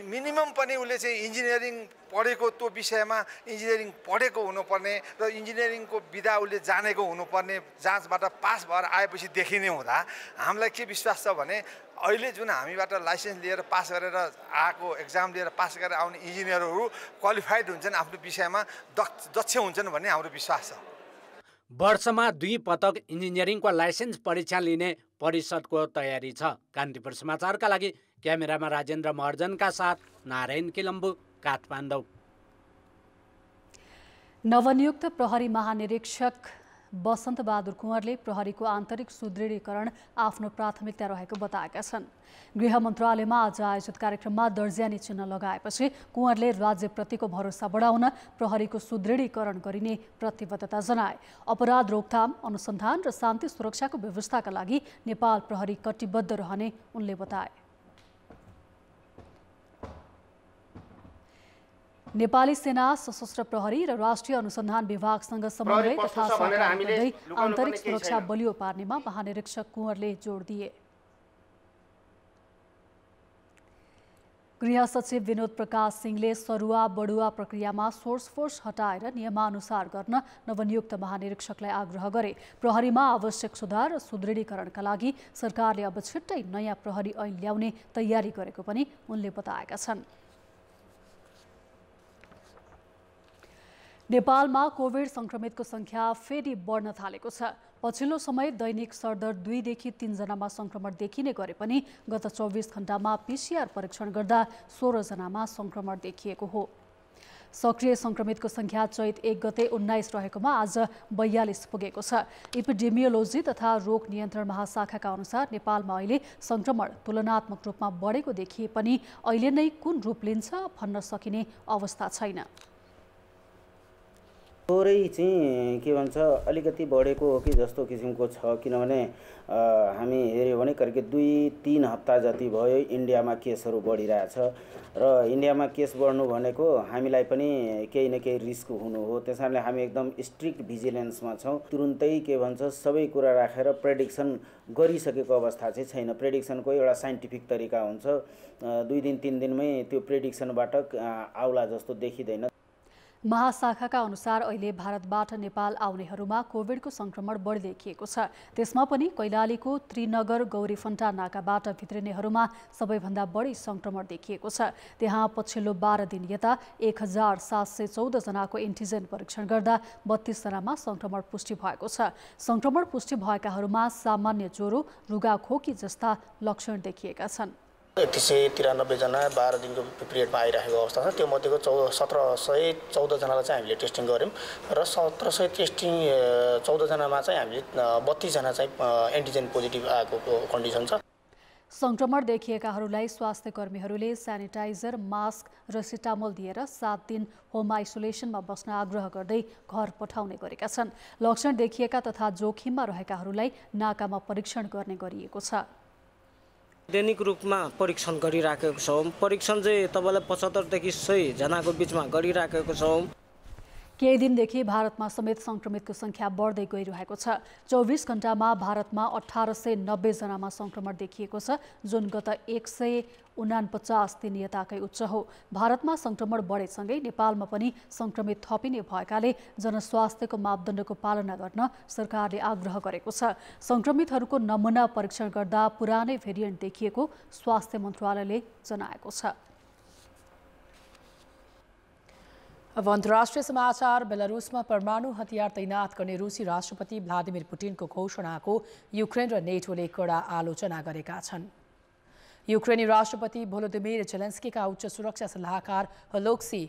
मिनिमम पनि उसले चाहिँ इन्जिनियरिङ पढेको त्यो विषयमा इन्जिनियरिङ पढेको हुनुपर्ने र इन्जिनियरिङको विधा उसले जानेको हुनुपर्ने जाँचबाट पास भएर आएपछि देखिने हुँदा हामीलाई के विश्वास छ भने अहिले जुन हामीबाट लाइसेन्स लिएर पास गरेर आएको एक्जाम लिएर पास गरेर आउने इन्जिनियरहरू क्वालिफाइड हुन्छन् आफ्नो विषयमा दक्ष दक्ष हुन्छन् भन्ने हाम्रो विश्वास छ वर्षमा दुई पटक इन्जिनियरिङको लाइसेन्स परीक्षा लिने परिषदको तयारी छ कान्तिपुर समाचारका लागि क्यामेरामा राजेन्द्र महर्जनका साथ नारायण किलम्बु काठमाडौँ नवनियुक्त प्रहरी महानिरीक्षक बसन्त बहादुर कुँवरले प्रहरीको आन्तरिक सुदृढीकरण आफ्नो प्राथमिकता रहेको बताएका छन् गृह मन्त्रालयमा आज आयोजित कार्यक्रममा दर्ज्यानी चिन्ह लगाएपछि कुँवरले राज्यप्रतिको भरोसा बढाउन प्रहरीको सुदृढीकरण गरिने प्रतिबद्धता जनाए अपराध रोकथाम अनुसन्धान र शान्ति सुरक्षाको व्यवस्थाका लागि नेपाल प्रहरी कटिबद्ध रहने उनले बताए नेपाली सेना सशस्त्र प्रहरी र राष्ट्रिय अनुसन्धान विभागसँग समन्वय तथा आन्तरिक सुरक्षा बलियो पार्नेमा महानिरीक्षक कुँवरले जोड दिए गृह सचिव विनोद प्रकाश सिंहले सरुवा बढुवा प्रक्रियामा सोर्स फोर्स हटाएर नियमानुसार गर्न नवनियुक्त महानिरीक्षकलाई आग्रह गरे प्रहरीमा आवश्यक सुधार र सुदृढीकरणका लागि सरकारले अब छिट्टै नयाँ प्रहरी ऐन ल्याउने तयारी गरेको पनि उनले बताएका छन् नेपालमा कोभिड सङ्क्रमितको सङ्ख्या फेरि बढ्न थालेको छ पछिल्लो समय दैनिक सरदर दुईदेखि तिनजनामा सङ्क्रमण देखिने गरे पनि गत चौबिस घण्टामा पिसिआर परीक्षण गर्दा सोह्रजनामा सङ्क्रमण देखिएको हो सक्रिय सङ्क्रमितको सङ्ख्या चैत एक गते उन्नाइस रहेकोमा आज बयालिस पुगेको छ इपिडेमियोलोजी तथा रोग नियन्त्रण महाशाखाका अनुसार नेपालमा अहिले सङ्क्रमण तुलनात्मक रूपमा बढेको देखिए पनि अहिले नै कुन रूप लिन्छ भन्न सकिने अवस्था छैन थोरै चाहिँ के भन्छ अलिकति बढेको हो कि जस्तो किसिमको छ किनभने हामी हेऱ्यौँ भने करिब दुई तिन हप्ता जति भयो इन्डियामा केसहरू बढिरहेछ र इन्डियामा केस बढ्नु भनेको हामीलाई पनि केही न केही रिस्क हुनु हो त्यस कारणले हामी एकदम स्ट्रिक्ट भिजिलेन्समा छौँ तुरुन्तै के भन्छ सबै कुरा राखेर प्रेडिक्सन गरिसकेको अवस्था चाहिँ छैन प्रेडिक्सनको एउटा साइन्टिफिक तरिका हुन्छ दुई दिन तिन दिनमै त्यो प्रेडिक्सनबाट आउला जस्तो देखिँदैन महाशाखाका अनुसार अहिले भारतबाट नेपाल आउनेहरूमा कोभिडको संक्रमण बढी देखिएको छ त्यसमा पनि कैलालीको त्रिनगर गौरीफन्टा नाकाबाट भित्रिनेहरूमा सबैभन्दा बढी संक्रमण देखिएको छ त्यहाँ पछिल्लो बाह्र दिन यता एक हजार सात सय चौधजनाको एन्टिजेन परीक्षण गर्दा बत्तीसजनामा संक्रमण पुष्टि भएको छ संक्रमण पुष्टि भएकाहरूमा सामान्य ज्वरो रुगाखोकी जस्ता लक्षण देखिएका छन् एक सय तिरानब्बेजना बाह्र दिनको पिरियडमा आइराखेको अवस्था छ त्यो मध्येको चौ सत्र सय चौधजनालाई चाहिँ हामीले टेस्टिङ गऱ्यौँ र सत्र सय टेस्टिङ चौधजनामा चाहिँ हामीले बत्तिसजना चाहिँ एन्टिजेन पोजिटिभ आएको कन्डिसन छ सङ्क्रमण देखिएकाहरूलाई स्वास्थ्य कर्मीहरूले सेनिटाइजर मास्क र सिटामोल दिएर सात दिन होम आइसोलेसनमा बस्न आग्रह गर्दै घर पठाउने गरेका छन् लक्षण देखिएका तथा जोखिममा रहेकाहरूलाई नाकामा परीक्षण गर्ने गरिएको छ दैनिक रूपमा परीक्षण गरिराखेको छौँ परीक्षण चाहिँ तपाईँलाई पचहत्तरदेखि सयजनाको बिचमा गरिराखेको छौँ केही दिनदेखि भारतमा समेत सङ्क्रमितको सङ्ख्या बढ्दै गइरहेको छ चौबिस घण्टामा भारतमा अठार सय नब्बेजनामा सङ्क्रमण देखिएको छ जुन गत एक सय उनापचास यताकै उच्च हो भारतमा सङ्क्रमण बढेसँगै नेपालमा पनि सङ्क्रमित थपिने भएकाले जनस्वास्थ्यको मापदण्डको पालना गर्न सरकारले आग्रह गरेको छ सङ्क्रमितहरूको नमुना परीक्षण गर्दा पुरानै भेरिएन्ट देखिएको स्वास्थ्य मन्त्रालयले जनाएको छ अब अन्तर्राष्ट्रिय समाचार बेलारुसमा परमाणु हतियार तैनात गर्ने रुसी राष्ट्रपति भ्लादिमिर पुटिनको घोषणाको युक्रेन र नेटोले कडा आलोचना गरेका छन् युक्रेनी राष्ट्रपति भोलोदिमिर जेलेन्स्कीका उच्च सुरक्षा सल्लाहकार हलोक्सी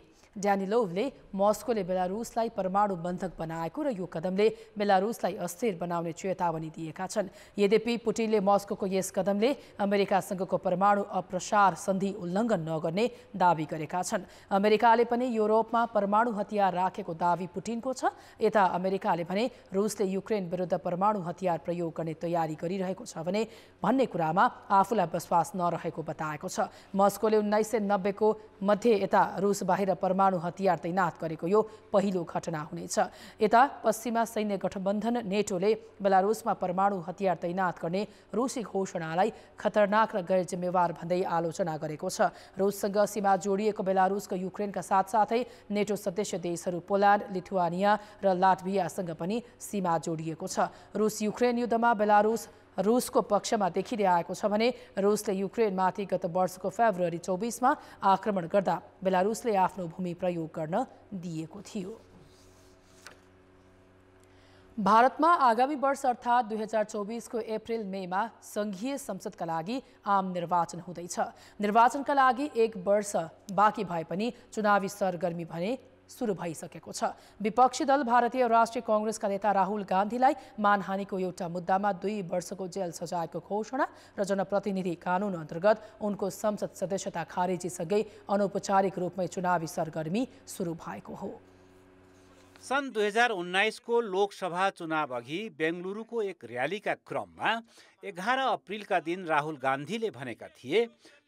ड्यानिलोभले मस्कोले बेलारुसलाई परमाणु बन्धक बनाएको र यो कदमले बेलारुसलाई अस्थिर बनाउने चेतावनी दिएका छन् यद्यपि पुटिनले मस्कोको यस कदमले अमेरिकासँगको परमाणु अप्रसार सन्धि उल्लङ्घन नगर्ने दावी गरेका छन् अमेरिकाले पनि युरोपमा परमाणु हतियार राखेको दावी पुटिनको छ यता अमेरिकाले भने रुसले युक्रेन विरुद्ध परमाणु हतियार प्रयोग गर्ने तयारी गरिरहेको छ भने भन्ने कुरामा आफूलाई विश्वास नरहेको बताएको छ मस्कोले उन्नाइस सय नब्बेको मध्ये यता रुस बाहिर परमाणु परमाणु हतियार तैनात गरेको यो पहिलो घटना हुनेछ यता पश्चिमा सैन्य गठबन्धन नेटोले बेलारुसमा परमाणु हतियार तैनात गर्ने रुसी घोषणालाई खतरनाक र गैर जिम्मेवार भन्दै आलोचना गरेको छ रुससँग सीमा जोडिएको बेलारुसको युक्रेनका साथसाथै नेटो सदस्य देशहरू पोल्यान्ड लिथुवानिया र लाटभियासँग पनि सीमा जोडिएको छ रुस युक्रेन युद्धमा बेलारुस रुसको पक्षमा आएको छ भने रुसले युक्रेनमाथि गत वर्षको फेब्रुअरी चौबिसमा आक्रमण गर्दा बेलारुसले आफ्नो भूमि प्रयोग गर्न दिएको थियो भारतमा आगामी वर्ष अर्थात् दुई हजार चौबिसको एप्रिल मेमा संघीय संसदका लागि आम निर्वाचन हुँदैछ निर्वाचनका लागि एक वर्ष बाँकी भए पनि चुनावी सरगर्मी भने सुरु भइसकेको छ विपक्षी दल भारतीय राष्ट्रिय कङ्ग्रेसका नेता राहुल गान्धीलाई मानहानिको एउटा मुद्दामा दुई वर्षको जेल सजायको घोषणा र जनप्रतिनिधि कानुन अन्तर्गत उनको संसद सदस्यता खारेजीसँगै अनौपचारिक रूपमै चुनावी सरगर्मी सुरु भएको हो सन् दुई हजार उन्नाइसको लोकसभा चुनाव अघि बेङ्गलुरुको एक र्यालीका क्रममा एघार अप्रिलका दिन राहुल गान्धीले भनेका थिए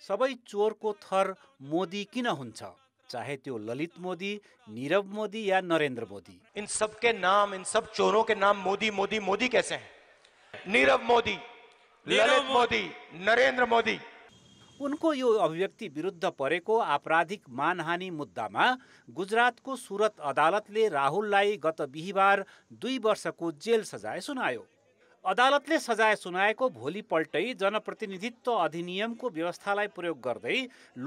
सबै चोरको थर मोदी किन हुन्छ चाहे त्यो ललित मोदी नीरव मोदी या नरेन्द्र मोदी इन सबके नाम इन सब चोरों के नाम मोदी मोदी मोदी कैसे हैं नीरव मोदी ललित मोदी नरेन्द्र मोदी उनको यो अभिव्यक्ति विरुद्ध परेको आपराधिक मानहानि मुद्दामा गुजरातको सुरत अदालतले राहुललाई गत बिहिबार दुई वर्षको जेल सजाय सुनायो अदालतले सजाय सुनाएको भोलिपल्टै जनप्रतिनिधित्व अधिनियमको व्यवस्थालाई प्रयोग गर्दै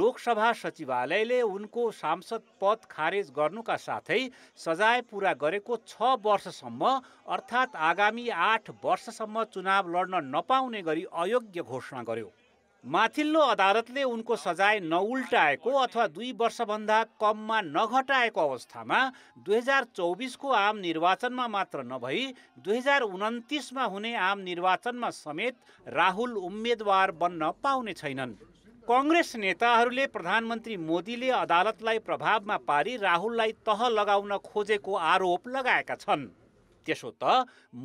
लोकसभा सचिवालयले उनको सांसद पद खारेज गर्नुका साथै सजाय पुरा गरेको छ वर्षसम्म अर्थात् आगामी आठ वर्षसम्म चुनाव लड्न नपाउने गरी अयोग्य घोषणा गर्यो माथिल्लो अदालतले उनको सजाय नउल्टाएको अथवा दुई वर्षभन्दा कममा नघटाएको अवस्थामा दुई हजार चौबिसको आम निर्वाचनमा मात्र नभई दुई हजार उन्तिसमा हुने आम निर्वाचनमा समेत राहुल उम्मेद्वार बन्न पाउने छैनन् कङ्ग्रेस नेताहरूले प्रधानमन्त्री मोदीले अदालतलाई प्रभावमा पारी राहुललाई तह लगाउन खोजेको आरोप लगाएका छन् त्यसो त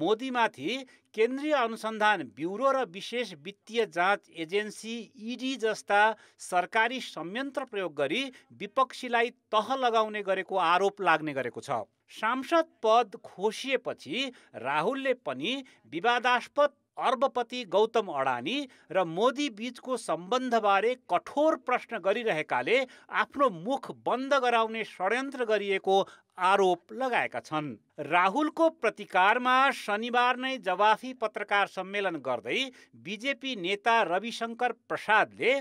मोदीमाथि केन्द्रीय अनुसन्धान ब्युरो र विशेष वित्तीय जाँच एजेन्सी इडी जस्ता सरकारी संयन्त्र प्रयोग गरी विपक्षीलाई तह लगाउने गरेको आरोप लाग्ने गरेको छ सांसद पद खोसिएपछि राहुलले पनि विवादास्पद अर्बपति गौतम अडानी र मोदी बीचको सम्बन्धबारे कठोर प्रश्न गरिरहेकाले आफ्नो मुख बन्द गराउने षड्यन्त्र गरिएको आरोप लगाएका छन् राहुलको प्रतिकारमा शनिबार नै जवाफी पत्रकार सम्मेलन गर्दै बिजेपी नेता रविशङ्कर प्रसादले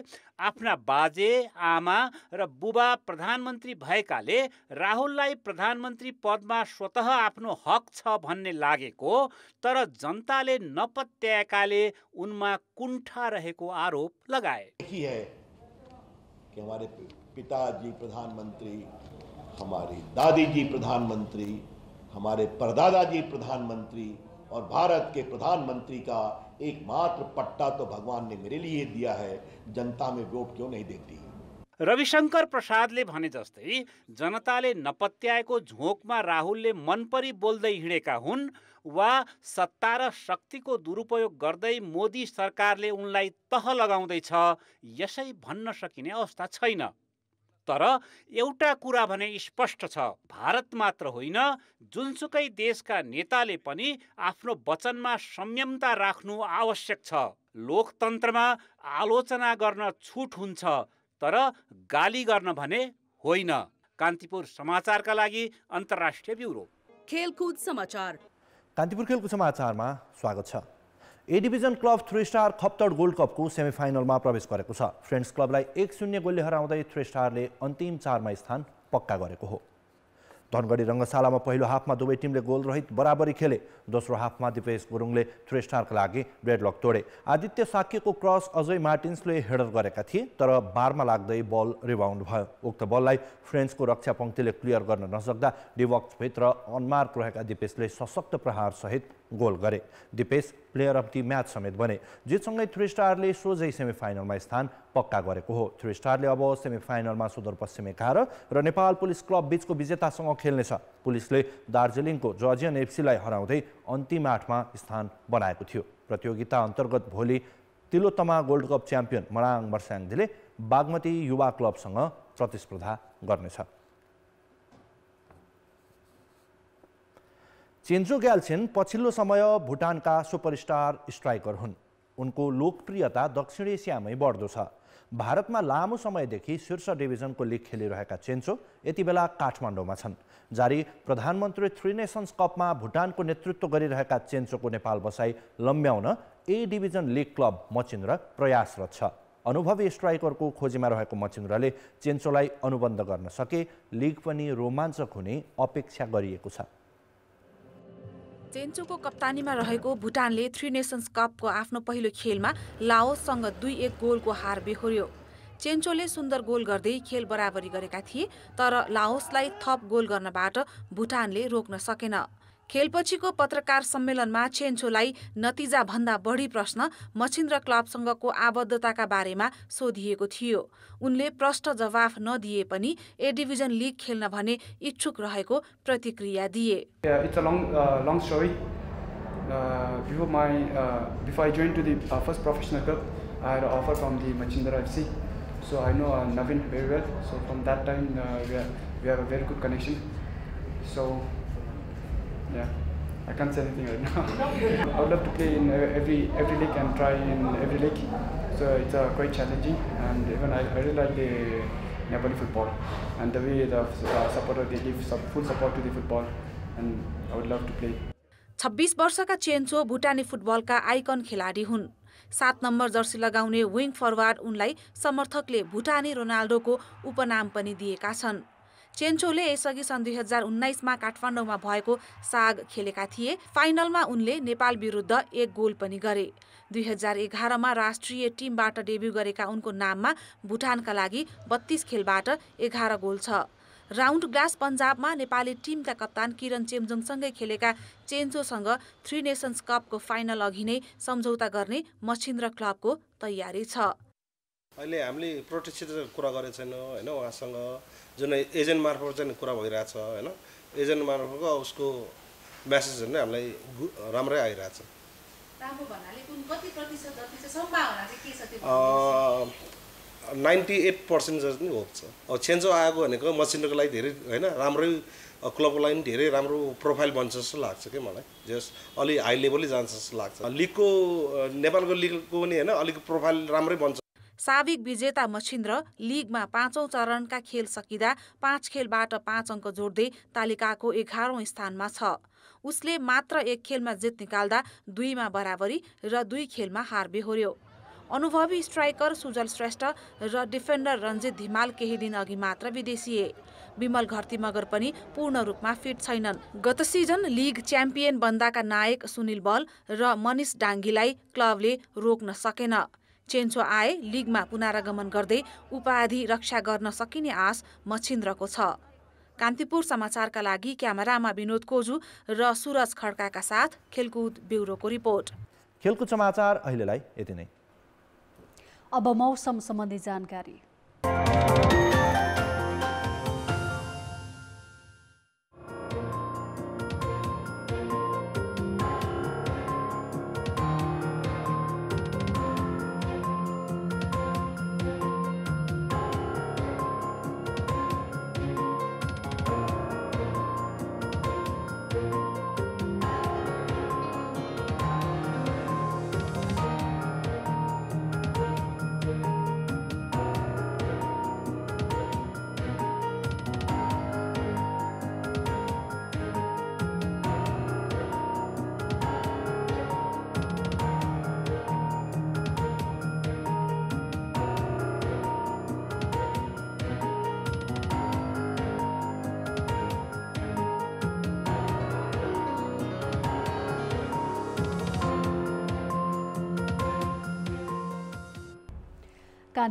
आफ्ना बाजे आमा र बुबा प्रधानमन्त्री भएकाले राहुललाई प्रधानमन्त्री पदमा स्वत आफ्नो हक छ भन्ने लागेको तर जनताले नपत्याएकाले उनमा कुण्ठा रहेको आरोप लगाए कि हमारे पिताजी प्रधानमन्त्री हमारी दादी जी प्रधानमंत्री हमारे परदादा जी प्रधानमंत्री और भारत के प्रधानमंत्री का एकमात्र पट्टा तो भगवान ने मेरे लिए दिया है जनता में वोट क्यों नहीं देती रविशंकर प्रसादले भने जस्तै जनताले नपत्याएको झोंकमा राहुलले मनपरी बोल्दै हिँडेका हुन् वा सत्ता र शक्तिको दुरुपयोग गर्दै मोदी सरकारले उनलाई तह लगाउँदैछ यसै भन्न सकिने अवस्था छैन तर एउटा कुरा भने स्पष्ट छ भारत मात्र होइन जुनसुकै देशका नेताले पनि आफ्नो वचनमा संयमता राख्नु आवश्यक छ लोकतन्त्रमा आलोचना गर्न छुट हुन्छ तर गाली गर्न भने होइन कान्तिपुर समाचारका लागि अन्तर्राष्ट्रिय ब्युरो खेलकुद समाचार कान्तिपुर खेलकुद समाचारमा स्वागत छ A division club three star Khaptad gold कपको सेमिफाइनलमा प्रवेश गरेको छ फ्रेन्ड्स क्लबलाई एक शून्य गोलले हराउँदै थ्री स्टारले अन्तिम चारमा स्थान पक्का गरेको हो धनगढी रङ्गशालामा पहिलो हाफमा दुवै टिमले गोलरहित बराबरी खेले दोस्रो हाफमा दिपेश गुरुङले थ्री स्टारका लागि ब्रेड लक तोडे आदित्य साक्यको क्रस अजय मार्टिन्सले हेडर गरेका थिए तर बारमा लाग्दै बल रिबाउन्ड भयो उक्त बललाई फ्रेन्चको रक्षा पङ्क्तिले क्लियर गर्न नसक्दा डिबक्सभित्र अनमार्क रहेका दिपेशले सशक्त प्रहारसहित गोल गरे Dipesh player of the match समेत बने जितसँगै थ्री स्टारले सोझै सेमिफाइनलमा स्थान पक्का गरेको हो थ्री स्टारले अब सेमिफाइनलमा सुदूरपश्चिम एघार र नेपाल पुलिस क्लब बिचको विजेतासँग खेल्नेछ पुलिसले दार्जिलिङको जर्जियन एफसीलाई हराउँदै अन्तिम आठमा स्थान बनाएको थियो प्रतियोगिता अन्तर्गत भोलि तिलोतमा गोल्ड कप च्याम्पियन मराङ मर्स्याङदीले बागमती युवा क्लबसँग प्रतिस्पर्धा गर्नेछ चेन्चो ग्याल्छिन पछिल्लो समय भुटानका सुपरस्टार स्ट्राइकर हुन् उनको लोकप्रियता दक्षिण एसियामै बढ्दो छ भारतमा लामो समयदेखि शीर्ष डिभिजनको लिग खेलिरहेका चेन्चो यति बेला काठमाडौँमा छन् जारी प्रधानमन्त्री थ्री नेसन्स कपमा भुटानको नेतृत्व गरिरहेका चेन्चोको नेपाल बसाई लम्ब्याउन A division league club Machhindra प्रयासरत छ अनुभवी स्ट्राइकरको खोजीमा रहेको मचिन्द्रले चेन्चोलाई अनुबन्ध गर्न सके लिग पनि रोमाञ्चक हुने अपेक्षा गरिएको छ चेन्चोको कप्तानीमा रहेको भुटानले थ्री नेसन्स कपको आफ्नो पहिलो खेलमा लाओससँग दुई एक गोलको हार बेहोर्यो चेन्चोले सुन्दर गोल गर्दै खेल बराबरी गरेका थिए तर लाओसलाई थप गोल गर्नबाट भुटानले रोक्न सकेन खेलपछिको पत्रकार सम्मेलनमा छेन्छोलाई नतिजाभन्दा बढी प्रश्न मछिन्द्र क्लबसँगको आबद्धताका बारेमा सोधिएको थियो उनले प्रष्ट जवाफ नदिए पनि ए डिविजन लिग खेल्न भने इच्छुक रहेको प्रतिक्रिया दिए so Yeah. I can't say anything right now. I would love to play in every every league and try in every league. So it's uh, quite challenging, and even I, I really like the Nepali football and the way the uh, supporters they give full support to the football, and I would love to play. 26 वर्षका चेन्चो भुटानी फुटबलका आइकन खेलाडी हुन् सात नम्बर जर्सी लगाउने विङ फरवार्ड उनलाई समर्थकले भुटानी रोनाल्डोको उपनाम पनि दिएका छन् चेन्चोले यसअघि सन् दुई हजार उन्नाइसमा काठमाडौँमा भएको साग खेलेका थिए फाइनलमा उनले नेपाल विरुद्ध एक गोल पनि गरे दुई हजार एघारमा राष्ट्रिय टिमबाट डेब्यू गरेका उनको नाममा भुटानका लागि बत्तीस खेलबाट एघार गोल छ राउन्ड ग्लास पन्जाबमा नेपाली टिमका कप्तान किरण चेम्जोङसँगै खेलेका चेन्चोसँग थ्री नेसन्स कपको फाइनल अघि नै सम्झौता गर्ने मछिन्द्र क्लबको तयारी छ अहिले हामीले प्रोटेक्सित कुरा गरेको छैनौँ होइन उहाँसँग जुन एजेन्ट मार्फत चाहिँ कुरा भइरहेछ होइन एजेन्ट मार्फतको उसको म्यासेजहरू नै हामीलाई राम्रै आइरहेछ नाइन्टी एट पर्सेन्ट जति नै होप छ अब छेन्चो आएको भनेको मसिनोको लागि धेरै होइन राम्रै क्लबको लागि धेरै राम्रो प्रोफाइल बन्छ जस्तो लाग्छ कि मलाई जस अलि हाई लेभलै जान्छ जस्तो लाग्छ लिगको नेपालको लिगको पनि होइन अलिक प्रोफाइल राम्रै बन्छ साविक विजेता मछिन्द्र लिगमा पाँचौं चरणका खेल सकिँदा पाँच खेलबाट पाँच अङ्क जोड्दै तालिकाको एघारौं स्थानमा छ उसले मात्र एक खेलमा जित निकाल्दा दुईमा बराबरी र दुई खेलमा हार बेहोर्यो अनुभवी स्ट्राइकर सुजल श्रेष्ठ र डिफेन्डर रञ्जित धिमाल केही दिन अघि मात्र विदेशिए विमल घरती मगर पनि पूर्ण रूपमा फिट छैनन् गत सिजन लिग च्याम्पियन बन्दाका नायक सुनिल बल र मनिष डाङ्गीलाई क्लबले रोक्न सकेन चेन्चो आए लिगमा पुनरागमन गर्दै उपाधि रक्षा गर्न सकिने आश मछिन्द्रको छ कान्तिपुर समाचारका लागि क्यामेरामा विनोद कोजु र सुरज खड्काका साथ खेलकुद ब्युरोको रिपोर्ट खेलकुद समाचार अहिलेलाई यति नै अब मौसम सम्बन्धी जानकारी